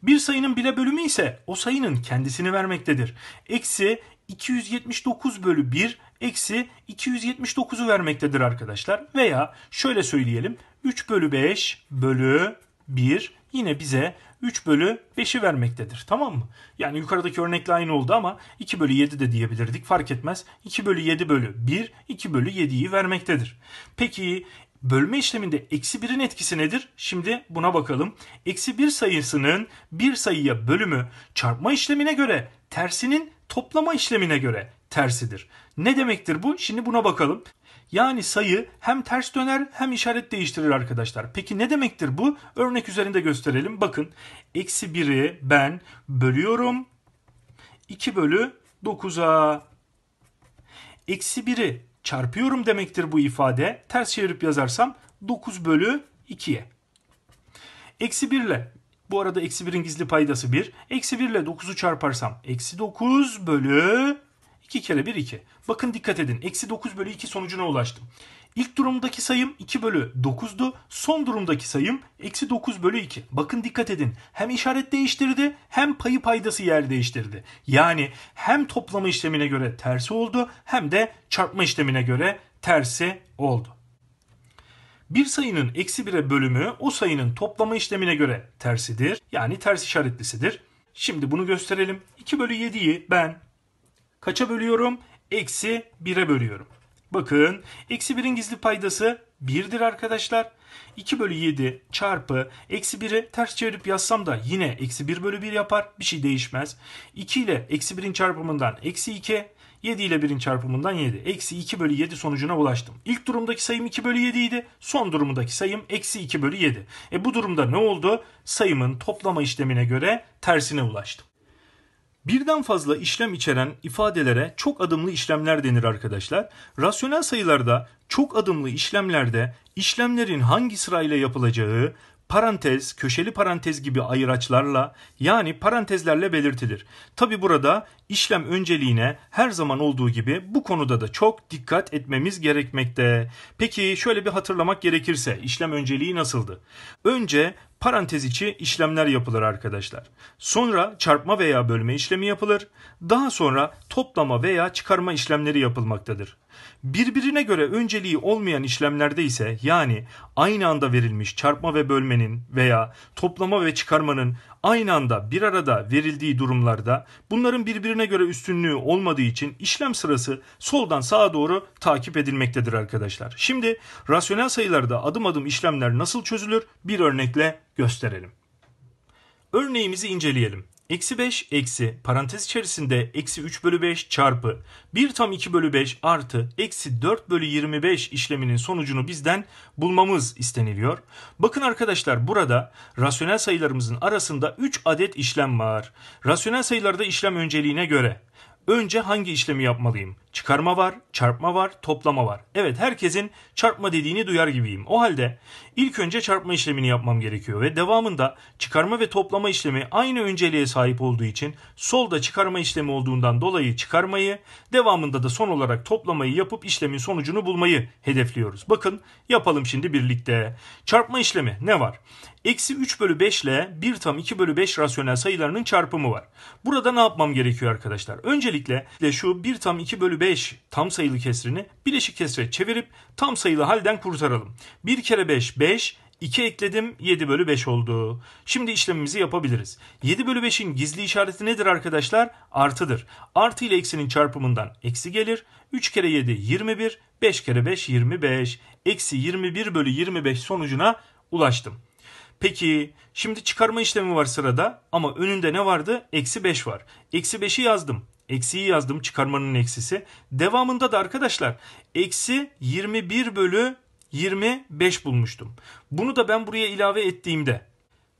Bir sayının bire bölümü ise o sayının kendisini vermektedir. Eksi 279 bölü 1 eksi 279'u vermektedir arkadaşlar. Veya şöyle söyleyelim 3 bölü 5 bölü 1 yine bize 3 bölü 5'i vermektedir. Tamam mı? Yani yukarıdaki örnekle aynı oldu ama 2 bölü 7 de diyebilirdik. Fark etmez. 2 bölü 7 bölü 1, 2 bölü 7'yi vermektedir. Peki bölme işleminde eksi 1'in etkisi nedir? Şimdi buna bakalım. Eksi 1 sayısının bir sayıya bölümü çarpma işlemine göre tersinin toplama işlemine göre tersidir. Ne demektir bu? Şimdi buna bakalım. Yani sayı hem ters döner hem işaret değiştirir arkadaşlar. Peki ne demektir bu? Örnek üzerinde gösterelim. Bakın eksi 1'i ben bölüyorum 2 bölü 9'a. Eksi 1'i çarpıyorum demektir bu ifade. Ters çevirip yazarsam 9 bölü 2'ye. Eksi 1 ile bu arada eksi 1'in gizli paydası 1. Eksi 1 ile 9'u çarparsam eksi 9 bölü 2 kere 1 2. Bakın dikkat edin. Eksi 9 bölü 2 sonucuna ulaştım. İlk durumdaki sayım 2 bölü 9'du. Son durumdaki sayım eksi 9 bölü 2. Bakın dikkat edin. Hem işaret değiştirdi hem payı paydası yer değiştirdi. Yani hem toplama işlemine göre tersi oldu hem de çarpma işlemine göre tersi oldu. Bir sayının eksi 1'e bölümü o sayının toplama işlemine göre tersidir. Yani ters işaretlisidir. Şimdi bunu gösterelim. 2 bölü 7'yi ben kaça bölüyorum? Eksi 1'e bölüyorum. Bakın eksi 1'in gizli paydası 1'dir arkadaşlar. 2 bölü 7 çarpı eksi 1'i ters çevirip yazsam da yine eksi 1 bölü 1 yapar. Bir şey değişmez. 2 ile eksi 1'in çarpımından eksi 2. 7 ile 1'in çarpımından 7. Eksi 2 bölü 7 sonucuna ulaştım. İlk durumdaki sayım 2 bölü 7 idi. Son durumdaki sayım eksi 2 bölü 7. E bu durumda ne oldu? Sayımın toplama işlemine göre tersine ulaştım. Birden fazla işlem içeren ifadelere çok adımlı işlemler denir arkadaşlar. Rasyonel sayılarda çok adımlı işlemlerde işlemlerin hangi sırayla yapılacağı, parantez, köşeli parantez gibi ayıraçlarla yani parantezlerle belirtilir. Tabi burada işlem önceliğine her zaman olduğu gibi bu konuda da çok dikkat etmemiz gerekmekte. Peki şöyle bir hatırlamak gerekirse işlem önceliği nasıldı? Önce parantez içi işlemler yapılır arkadaşlar. Sonra çarpma veya bölme işlemi yapılır. Daha sonra toplama veya çıkarma işlemleri yapılmaktadır. Birbirine göre önceliği olmayan işlemlerde ise yani aynı anda verilmiş çarpma ve bölmenin veya toplama ve çıkarmanın aynı anda bir arada verildiği durumlarda bunların birbirine göre üstünlüğü olmadığı için işlem sırası soldan sağa doğru takip edilmektedir arkadaşlar. Şimdi rasyonel sayılarda adım adım işlemler nasıl çözülür bir örnekle gösterelim. Örneğimizi inceleyelim. Eksi 5 eksi parantez içerisinde eksi 3 bölü 5 çarpı 1 tam 2 bölü 5 artı eksi 4 bölü 25 işleminin sonucunu bizden bulmamız isteniliyor. Bakın arkadaşlar burada rasyonel sayılarımızın arasında 3 adet işlem var. Rasyonel sayılarda işlem önceliğine göre Önce hangi işlemi yapmalıyım? Çıkarma var, çarpma var, toplama var. Evet herkesin çarpma dediğini duyar gibiyim. O halde ilk önce çarpma işlemini yapmam gerekiyor ve devamında çıkarma ve toplama işlemi aynı önceliğe sahip olduğu için solda çıkarma işlemi olduğundan dolayı çıkarmayı, devamında da son olarak toplamayı yapıp işlemin sonucunu bulmayı hedefliyoruz. Bakın yapalım şimdi birlikte. Çarpma işlemi ne var? Eksi 3 bölü 5 ile 1 tam 2 bölü 5 rasyonel sayılarının çarpımı var. Burada ne yapmam gerekiyor arkadaşlar? Öncelikle de şu 1 tam 2 bölü 5 tam sayılı kesrini bileşik kesre çevirip tam sayılı halden kurtaralım. 1 kere 5 5 2 ekledim 7 bölü 5 oldu. Şimdi işlemimizi yapabiliriz. 7 bölü 5'in gizli işareti nedir arkadaşlar? Artıdır. Artı ile eksinin çarpımından eksi gelir. 3 kere 7 21, 5 kere 5 25. Eksi 21 bölü 25 sonucuna ulaştım. Peki şimdi çıkarma işlemi var sırada ama önünde ne vardı? Eksi 5 var. Eksi 5'i yazdım. Eksiyi yazdım çıkarmanın eksisi. Devamında da arkadaşlar eksi 21 bölü 25 bulmuştum. Bunu da ben buraya ilave ettiğimde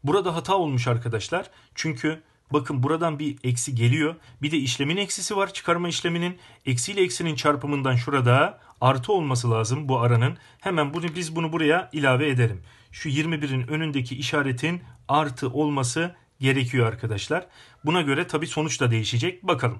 burada hata olmuş arkadaşlar. Çünkü bakın buradan bir eksi geliyor. Bir de işlemin eksisi var. Çıkarma işleminin eksiyle eksinin çarpımından şurada artı olması lazım bu aranın. Hemen bunu biz bunu buraya ilave edelim. Şu 21'in önündeki işaretin artı olması gerekiyor arkadaşlar. Buna göre tabi sonuç da değişecek. Bakalım.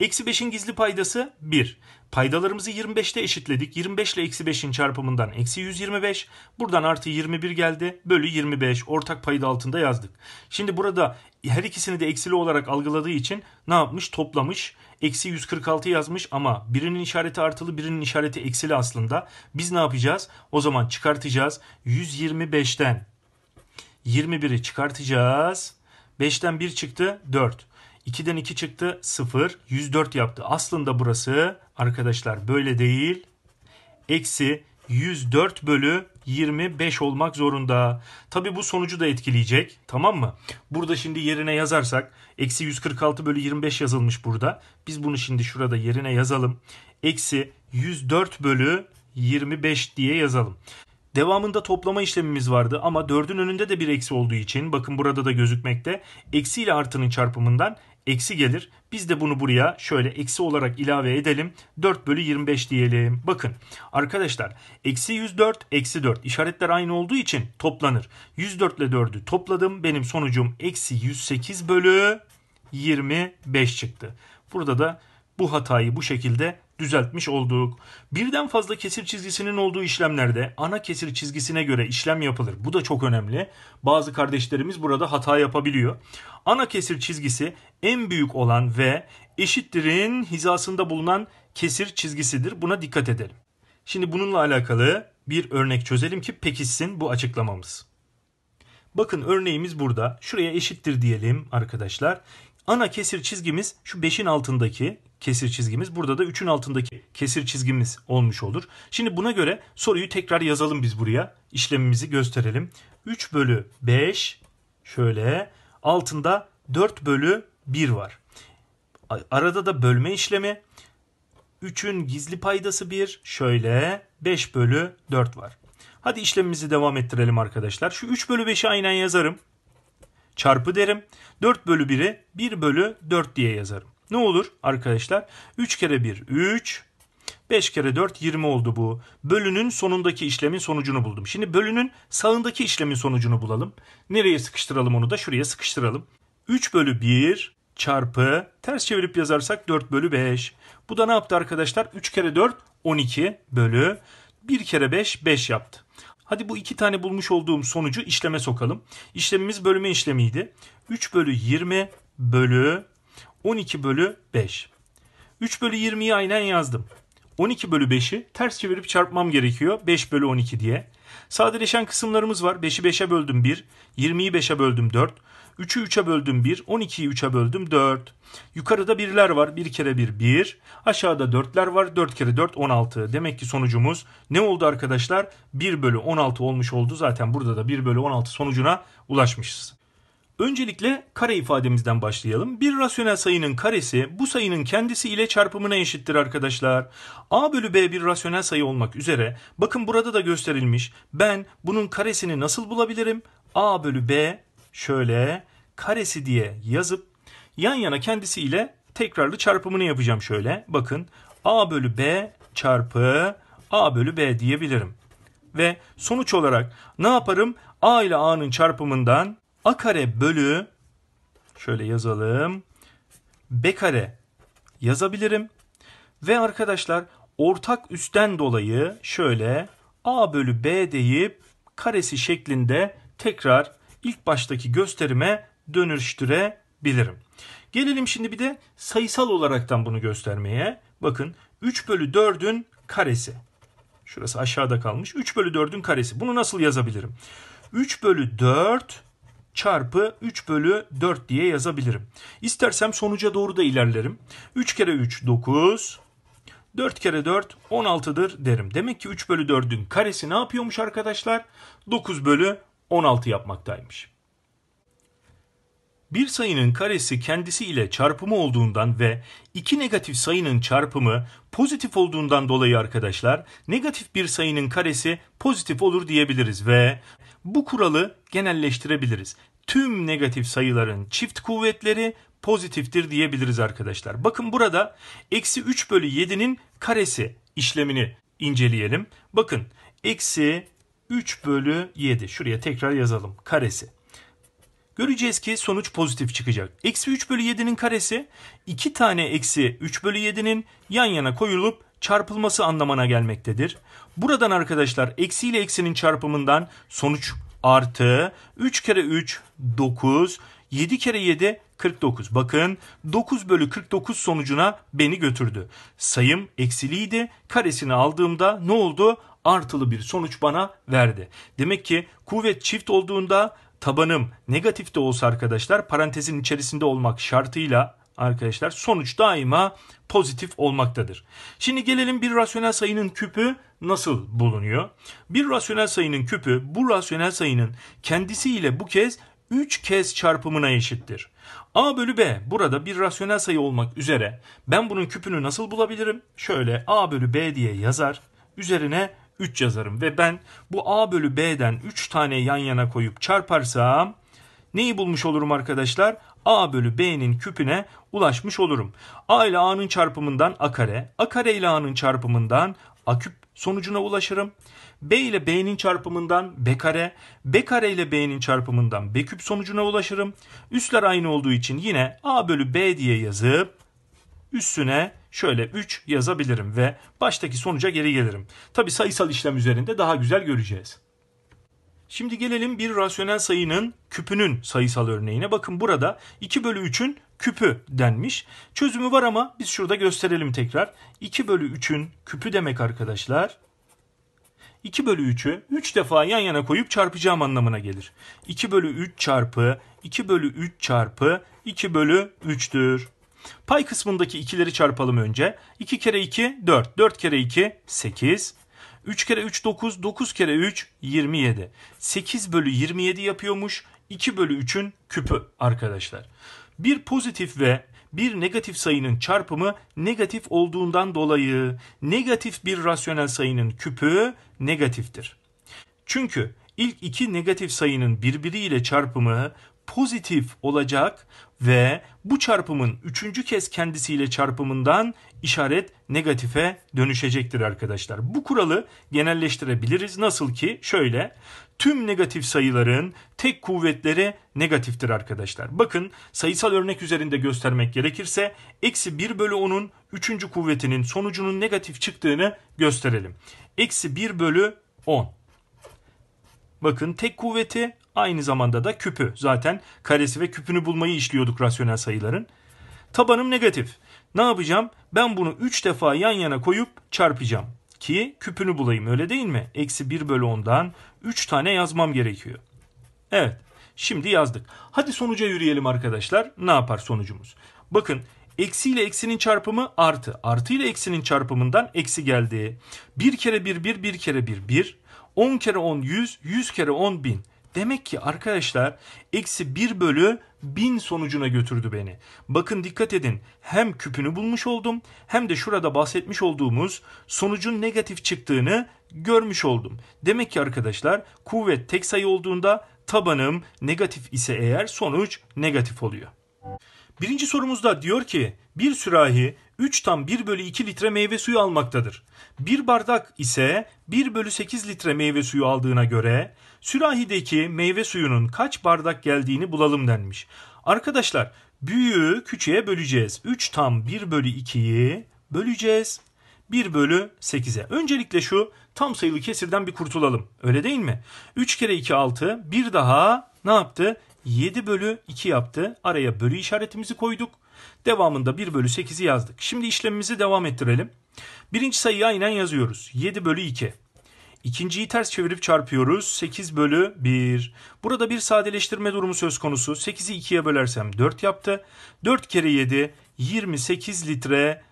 Eksi 5'in gizli paydası 1. Paydalarımızı 25'te eşitledik. 25 ile eksi 5'in çarpımından eksi 125. Buradan artı 21 geldi. Bölü 25. Ortak payda altında yazdık. Şimdi burada her ikisini de eksili olarak algıladığı için ne yapmış? Toplamış. Eksi 146 yazmış ama birinin işareti artılı birinin işareti eksili aslında. Biz ne yapacağız? O zaman çıkartacağız. 125'ten 21'i çıkartacağız. 5'ten 1 çıktı 4. 2'den 2 çıktı 0. 104 yaptı. Aslında burası arkadaşlar böyle değil. Eksi 104 bölü 25 olmak zorunda. Tabi bu sonucu da etkileyecek. Tamam mı? Burada şimdi yerine yazarsak. Eksi 146 bölü 25 yazılmış burada. Biz bunu şimdi şurada yerine yazalım. Eksi 104 bölü 25 diye yazalım. Devamında toplama işlemimiz vardı ama 4'ün önünde de bir eksi olduğu için bakın burada da gözükmekte. Eksi ile artının çarpımından eksi gelir. Biz de bunu buraya şöyle eksi olarak ilave edelim. 4 bölü 25 diyelim. Bakın arkadaşlar eksi 104 eksi 4 işaretler aynı olduğu için toplanır. 104 ile 4'ü topladım. Benim sonucum eksi 108 bölü 25 çıktı. Burada da bu hatayı bu şekilde düzeltmiş olduk. Birden fazla kesir çizgisinin olduğu işlemlerde ana kesir çizgisine göre işlem yapılır. Bu da çok önemli. Bazı kardeşlerimiz burada hata yapabiliyor. Ana kesir çizgisi en büyük olan ve eşittirin hizasında bulunan kesir çizgisidir. Buna dikkat edelim. Şimdi bununla alakalı bir örnek çözelim ki pekişsin bu açıklamamız. Bakın örneğimiz burada. Şuraya eşittir diyelim arkadaşlar. Ana kesir çizgimiz şu 5'in altındaki kesir çizgimiz. Burada da 3'ün altındaki kesir çizgimiz olmuş olur. Şimdi buna göre soruyu tekrar yazalım biz buraya. İşlemimizi gösterelim. 3 bölü 5 şöyle altında 4 bölü 1 var. Arada da bölme işlemi. 3'ün gizli paydası 1 şöyle 5 bölü 4 var. Hadi işlemimizi devam ettirelim arkadaşlar. Şu 3 bölü 5'i aynen yazarım. Çarpı derim. 4 bölü 1'i 1 bölü 4 diye yazarım. Ne olur arkadaşlar? 3 kere 1 3. 5 kere 4 20 oldu bu. Bölünün sonundaki işlemin sonucunu buldum. Şimdi bölünün sağındaki işlemin sonucunu bulalım. Nereye sıkıştıralım onu da? Şuraya sıkıştıralım. 3 bölü 1 çarpı ters çevirip yazarsak 4 bölü 5. Bu da ne yaptı arkadaşlar? 3 kere 4 12 bölü 1 kere 5 5 yaptı. Hadi bu iki tane bulmuş olduğum sonucu işleme sokalım. İşlemimiz bölme işlemiydi. 3 bölü 20 bölü 12 bölü 5. 3 bölü 20'yi aynen yazdım. 12 bölü 5'i ters çevirip çarpmam gerekiyor. 5 bölü 12 diye. Sadeleşen kısımlarımız var. 5'i 5'e böldüm 1. 20'yi 5'e böldüm 4. 3'ü 3'e böldüm 1. 12'yi 3'e böldüm 4. Yukarıda birler var. 1 kere 1 1. Aşağıda 4'ler var. 4 kere 4 16. Demek ki sonucumuz ne oldu arkadaşlar? 1 bölü 16 olmuş oldu. Zaten burada da 1 bölü 16 sonucuna ulaşmışız. Öncelikle kare ifademizden başlayalım. Bir rasyonel sayının karesi bu sayının kendisi ile çarpımına eşittir arkadaşlar. A bölü B bir rasyonel sayı olmak üzere bakın burada da gösterilmiş. Ben bunun karesini nasıl bulabilirim? A bölü B şöyle karesi diye yazıp yan yana kendisi ile tekrarlı çarpımını yapacağım şöyle. Bakın A bölü B çarpı A bölü B diyebilirim. Ve sonuç olarak ne yaparım? A ile A'nın çarpımından a kare bölü şöyle yazalım. b kare yazabilirim. Ve arkadaşlar ortak üstten dolayı şöyle a bölü b deyip karesi şeklinde tekrar ilk baştaki gösterime dönüştürebilirim. Gelelim şimdi bir de sayısal olaraktan bunu göstermeye. Bakın 3 bölü 4'ün karesi. Şurası aşağıda kalmış. 3 bölü 4'ün karesi. Bunu nasıl yazabilirim? 3 bölü 4 çarpı 3 bölü 4 diye yazabilirim. İstersem sonuca doğru da ilerlerim. 3 kere 3 9, 4 kere 4 16'dır derim. Demek ki 3 bölü 4'ün karesi ne yapıyormuş arkadaşlar? 9 bölü 16 yapmaktaymış. Bir sayının karesi kendisi ile çarpımı olduğundan ve iki negatif sayının çarpımı pozitif olduğundan dolayı arkadaşlar negatif bir sayının karesi pozitif olur diyebiliriz ve bu kuralı genelleştirebiliriz. Tüm negatif sayıların çift kuvvetleri pozitiftir diyebiliriz arkadaşlar. Bakın burada eksi 3 bölü 7'nin karesi işlemini inceleyelim. Bakın eksi 3 bölü 7 şuraya tekrar yazalım karesi. Göreceğiz ki sonuç pozitif çıkacak. Eksi 3 bölü 7'nin karesi 2 tane eksi 3 bölü 7'nin yan yana koyulup çarpılması anlamına gelmektedir. Buradan arkadaşlar eksi ile eksinin çarpımından sonuç artı 3 kere 3 9 7 kere 7 49. Bakın 9 bölü 49 sonucuna beni götürdü. Sayım eksiliydi. Karesini aldığımda ne oldu? Artılı bir sonuç bana verdi. Demek ki kuvvet çift olduğunda tabanım negatif de olsa arkadaşlar parantezin içerisinde olmak şartıyla arkadaşlar sonuç daima pozitif olmaktadır. Şimdi gelelim bir rasyonel sayının küpü nasıl bulunuyor? Bir rasyonel sayının küpü bu rasyonel sayının kendisiyle bu kez 3 kez çarpımına eşittir. A bölü B burada bir rasyonel sayı olmak üzere ben bunun küpünü nasıl bulabilirim? Şöyle A bölü B diye yazar üzerine 3 yazarım ve ben bu A bölü B'den 3 tane yan yana koyup çarparsam neyi bulmuş olurum arkadaşlar? A bölü B'nin küpüne ulaşmış olurum. A ile A'nın çarpımından A kare, A kare ile A'nın çarpımından A küp sonucuna ulaşırım. B ile B'nin çarpımından B kare, B kare ile B'nin çarpımından B küp sonucuna ulaşırım. Üstler aynı olduğu için yine A bölü B diye yazıp üstüne şöyle 3 yazabilirim ve baştaki sonuca geri gelirim. Tabi sayısal işlem üzerinde daha güzel göreceğiz. Şimdi gelelim bir rasyonel sayının küpünün sayısal örneğine. Bakın burada 2 bölü 3'ün küpü denmiş. Çözümü var ama biz şurada gösterelim tekrar. 2 bölü 3'ün küpü demek arkadaşlar. 2 bölü 3'ü 3 defa yan yana koyup çarpacağım anlamına gelir. 2 bölü 3 çarpı 2 bölü 3 çarpı 2 bölü 3'tür. Pay kısmındaki ikileri çarpalım önce. 2 kere 2 4. 4 kere 2 8. 3 kere 3 9, 9 kere 3 27. 8 bölü 27 yapıyormuş. 2 bölü 3'ün küpü arkadaşlar. Bir pozitif ve bir negatif sayının çarpımı negatif olduğundan dolayı negatif bir rasyonel sayının küpü negatiftir. Çünkü ilk iki negatif sayının birbiriyle çarpımı pozitif olacak ve bu çarpımın üçüncü kez kendisiyle çarpımından işaret negatife dönüşecektir arkadaşlar. Bu kuralı genelleştirebiliriz. Nasıl ki şöyle tüm negatif sayıların tek kuvvetleri negatiftir arkadaşlar. Bakın sayısal örnek üzerinde göstermek gerekirse eksi 1 bölü 10'un 3. kuvvetinin sonucunun negatif çıktığını gösterelim. Eksi 1 bölü 10. Bakın tek kuvveti aynı zamanda da küpü. Zaten karesi ve küpünü bulmayı işliyorduk rasyonel sayıların. Tabanım negatif. Ne yapacağım? Ben bunu 3 defa yan yana koyup çarpacağım. Ki küpünü bulayım öyle değil mi? Eksi 1 bölü 10'dan 3 tane yazmam gerekiyor. Evet şimdi yazdık. Hadi sonuca yürüyelim arkadaşlar. Ne yapar sonucumuz? Bakın Eksi ile eksinin çarpımı artı. Artı ile eksinin çarpımından eksi geldi. 1 kere 1 1 1 kere 1 1. 10 kere 10 100 100 kere 10 1000. Demek ki arkadaşlar eksi 1 bölü 1000 sonucuna götürdü beni. Bakın dikkat edin hem küpünü bulmuş oldum hem de şurada bahsetmiş olduğumuz sonucun negatif çıktığını görmüş oldum. Demek ki arkadaşlar kuvvet tek sayı olduğunda tabanım negatif ise eğer sonuç negatif oluyor. Birinci sorumuzda diyor ki bir sürahi 3 tam 1 bölü 2 litre meyve suyu almaktadır. Bir bardak ise 1 bölü 8 litre meyve suyu aldığına göre sürahideki meyve suyunun kaç bardak geldiğini bulalım denmiş. Arkadaşlar büyüğü küçüğe böleceğiz. 3 tam 1 bölü 2'yi böleceğiz. 1 bölü 8'e. Öncelikle şu tam sayılı kesirden bir kurtulalım. Öyle değil mi? 3 kere 2 6. Bir daha ne yaptı? 7 bölü 2 yaptı. Araya bölü işaretimizi koyduk. Devamında 1 bölü 8'i yazdık. Şimdi işlemimizi devam ettirelim. Birinci sayıyı aynen yazıyoruz. 7 bölü 2. İkinciyi ters çevirip çarpıyoruz. 8 bölü 1. Burada bir sadeleştirme durumu söz konusu. 8'i 2'ye bölersem 4 yaptı. 4 kere 7 28 litre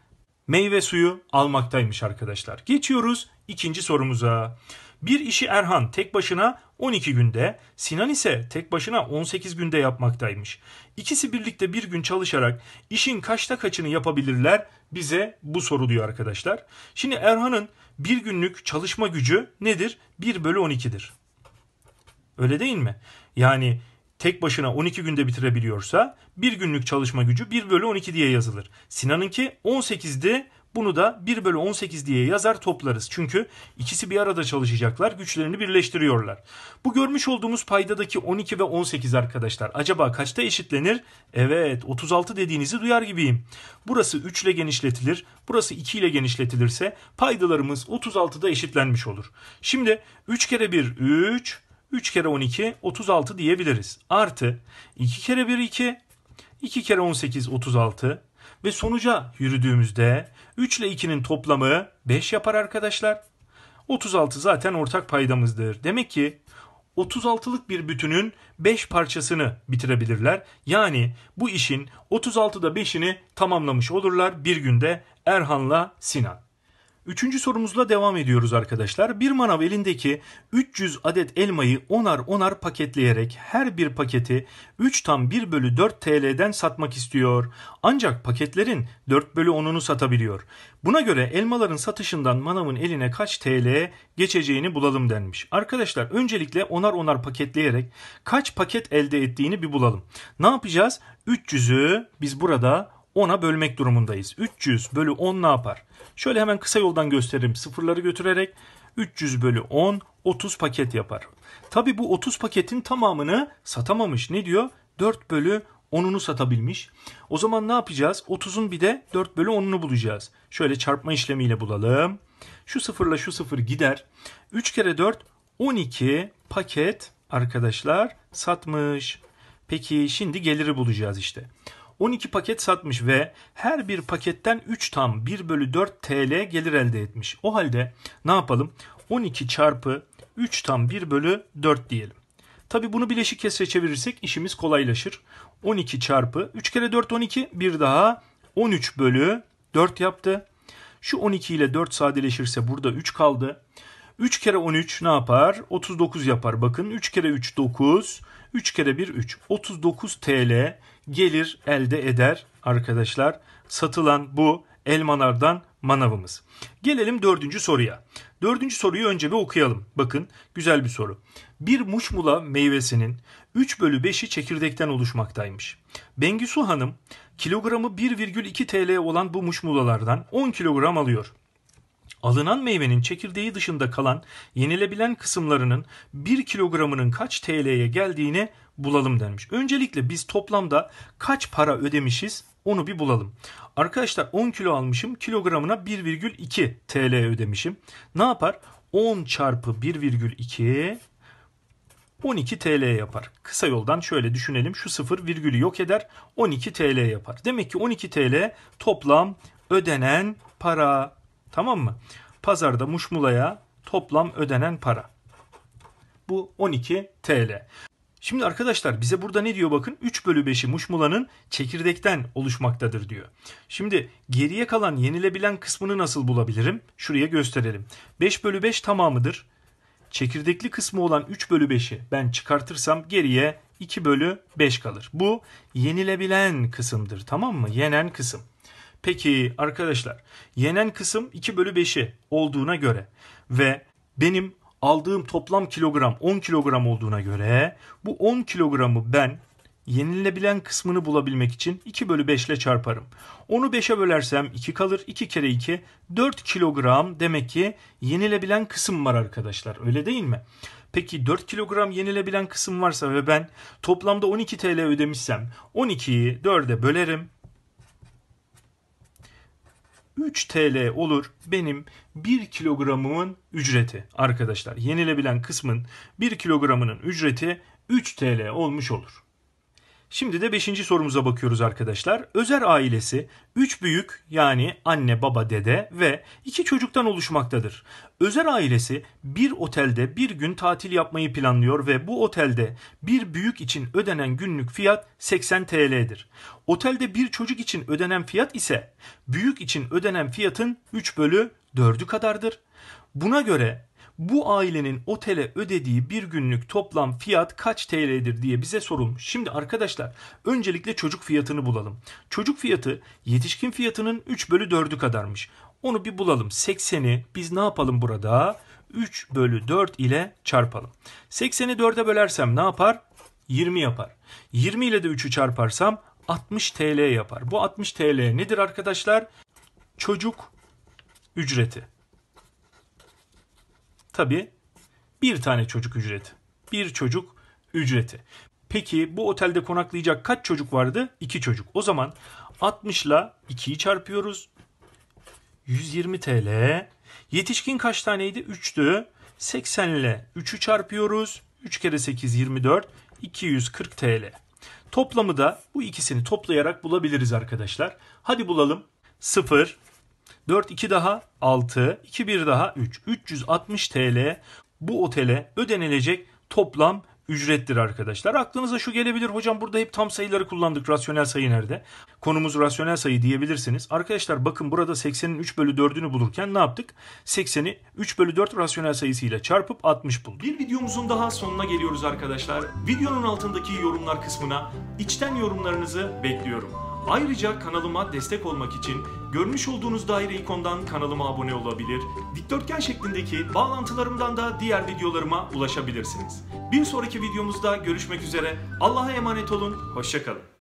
meyve suyu almaktaymış arkadaşlar. Geçiyoruz ikinci sorumuza. Bir işi Erhan tek başına 12 günde, Sinan ise tek başına 18 günde yapmaktaymış. İkisi birlikte bir gün çalışarak işin kaçta kaçını yapabilirler bize bu soruluyor arkadaşlar. Şimdi Erhan'ın bir günlük çalışma gücü nedir? 1 bölü 12'dir. Öyle değil mi? Yani tek başına 12 günde bitirebiliyorsa bir günlük çalışma gücü 1 bölü 12 diye yazılır. Sinan'ınki 18'di bunu da 1 bölü 18 diye yazar toplarız. Çünkü ikisi bir arada çalışacaklar. Güçlerini birleştiriyorlar. Bu görmüş olduğumuz paydadaki 12 ve 18 arkadaşlar. Acaba kaçta eşitlenir? Evet 36 dediğinizi duyar gibiyim. Burası 3 ile genişletilir. Burası 2 ile genişletilirse paydalarımız 36'da eşitlenmiş olur. Şimdi 3 kere 1 3, 3 kere 12 36 diyebiliriz. Artı 2 kere 1 2, 2 kere 18 36, ve sonuca yürüdüğümüzde 3 ile 2'nin toplamı 5 yapar arkadaşlar. 36 zaten ortak paydamızdır. Demek ki 36'lık bir bütünün 5 parçasını bitirebilirler. Yani bu işin 36'da 5'ini tamamlamış olurlar bir günde Erhan'la Sinan. Üçüncü sorumuzla devam ediyoruz arkadaşlar. Bir manav elindeki 300 adet elmayı onar onar paketleyerek her bir paketi 3 tam 1 bölü 4 TL'den satmak istiyor. Ancak paketlerin 4 bölü 10'unu satabiliyor. Buna göre elmaların satışından manavın eline kaç TL geçeceğini bulalım denmiş. Arkadaşlar öncelikle onar onar paketleyerek kaç paket elde ettiğini bir bulalım. Ne yapacağız? 300'ü biz burada 10'a bölmek durumundayız. 300 bölü 10 ne yapar? Şöyle hemen kısa yoldan gösteririm. Sıfırları götürerek 300 bölü 10 30 paket yapar. Tabi bu 30 paketin tamamını satamamış. Ne diyor? 4 bölü 10'unu satabilmiş. O zaman ne yapacağız? 30'un bir de 4 bölü 10'unu bulacağız. Şöyle çarpma işlemiyle bulalım. Şu sıfırla şu sıfır gider. 3 kere 4 12 paket arkadaşlar satmış. Peki şimdi geliri bulacağız işte. 12 paket satmış ve her bir paketten 3 tam 1 bölü 4 TL gelir elde etmiş. O halde ne yapalım? 12 çarpı 3 tam 1 bölü 4 diyelim. Tabi bunu bileşik kesre çevirirsek işimiz kolaylaşır. 12 çarpı 3 kere 4 12 bir daha 13 bölü 4 yaptı. Şu 12 ile 4 sadeleşirse burada 3 kaldı. 3 kere 13 ne yapar? 39 yapar. Bakın 3 kere 3 9. 3 kere 1 3. 39 TL gelir elde eder arkadaşlar. Satılan bu elmalardan manavımız. Gelelim dördüncü soruya. Dördüncü soruyu önce bir okuyalım. Bakın güzel bir soru. Bir muşmula meyvesinin 3 bölü 5'i çekirdekten oluşmaktaymış. Bengisu Hanım kilogramı 1,2 TL olan bu muşmulalardan 10 kilogram alıyor alınan meyvenin çekirdeği dışında kalan yenilebilen kısımlarının 1 kilogramının kaç TL'ye geldiğini bulalım denmiş. Öncelikle biz toplamda kaç para ödemişiz onu bir bulalım. Arkadaşlar 10 kilo almışım kilogramına 1,2 TL ödemişim. Ne yapar? 10 çarpı 1,2 12 TL yapar. Kısa yoldan şöyle düşünelim. Şu 0 virgülü yok eder. 12 TL yapar. Demek ki 12 TL toplam ödenen para. Tamam mı? Pazarda muşmulaya toplam ödenen para. Bu 12 TL. Şimdi arkadaşlar bize burada ne diyor bakın 3 bölü 5'i muşmulanın çekirdekten oluşmaktadır diyor. Şimdi geriye kalan yenilebilen kısmını nasıl bulabilirim? Şuraya gösterelim. 5 bölü 5 tamamıdır. Çekirdekli kısmı olan 3 bölü 5'i ben çıkartırsam geriye 2 bölü 5 kalır. Bu yenilebilen kısımdır tamam mı? Yenen kısım. Peki arkadaşlar yenen kısım 2 bölü 5'i olduğuna göre ve benim aldığım toplam kilogram 10 kilogram olduğuna göre bu 10 kilogramı ben yenilebilen kısmını bulabilmek için 2 bölü 5 ile çarparım. Onu 5'e bölersem 2 kalır. 2 kere 2 4 kilogram demek ki yenilebilen kısım var arkadaşlar öyle değil mi? Peki 4 kilogram yenilebilen kısım varsa ve ben toplamda 12 TL ödemişsem 12'yi 4'e bölerim 3 TL olur benim 1 kilogramımın ücreti arkadaşlar. Yenilebilen kısmın 1 kilogramının ücreti 3 TL olmuş olur. Şimdi de 5. sorumuza bakıyoruz arkadaşlar. Özer ailesi 3 büyük yani anne, baba, dede ve 2 çocuktan oluşmaktadır. Özer ailesi bir otelde bir gün tatil yapmayı planlıyor ve bu otelde bir büyük için ödenen günlük fiyat 80 TL'dir. Otelde bir çocuk için ödenen fiyat ise büyük için ödenen fiyatın 3 bölü 4'ü kadardır. Buna göre bu ailenin otele ödediği bir günlük toplam fiyat kaç TL'dir diye bize sorulmuş. Şimdi arkadaşlar öncelikle çocuk fiyatını bulalım. Çocuk fiyatı yetişkin fiyatının 3 bölü 4'ü kadarmış. Onu bir bulalım. 80'i biz ne yapalım burada? 3 bölü 4 ile çarpalım. 80'i 4'e bölersem ne yapar? 20 yapar. 20 ile de 3'ü çarparsam 60 TL yapar. Bu 60 TL nedir arkadaşlar? Çocuk ücreti. Tabi bir tane çocuk ücreti. Bir çocuk ücreti. Peki bu otelde konaklayacak kaç çocuk vardı? 2 çocuk. O zaman 60 ile 2'yi çarpıyoruz. 120 TL. Yetişkin kaç taneydi? 3'tü. 80 ile 3'ü çarpıyoruz. 3 kere 8 24. 240 TL. Toplamı da bu ikisini toplayarak bulabiliriz arkadaşlar. Hadi bulalım. 0 4 2 daha 6, 2 1 daha 3. 360 TL bu otele ödenilecek toplam ücrettir arkadaşlar. Aklınıza şu gelebilir hocam burada hep tam sayıları kullandık rasyonel sayı nerede? Konumuz rasyonel sayı diyebilirsiniz. Arkadaşlar bakın burada 80'in 3 bölü 4'ünü bulurken ne yaptık? 80'i 3 bölü 4 rasyonel sayısıyla çarpıp 60 bulduk. Bir videomuzun daha sonuna geliyoruz arkadaşlar. Videonun altındaki yorumlar kısmına içten yorumlarınızı bekliyorum. Ayrıca kanalıma destek olmak için görmüş olduğunuz daire ikondan kanalıma abone olabilir, dikdörtgen şeklindeki bağlantılarımdan da diğer videolarıma ulaşabilirsiniz. Bir sonraki videomuzda görüşmek üzere, Allah'a emanet olun, hoşçakalın.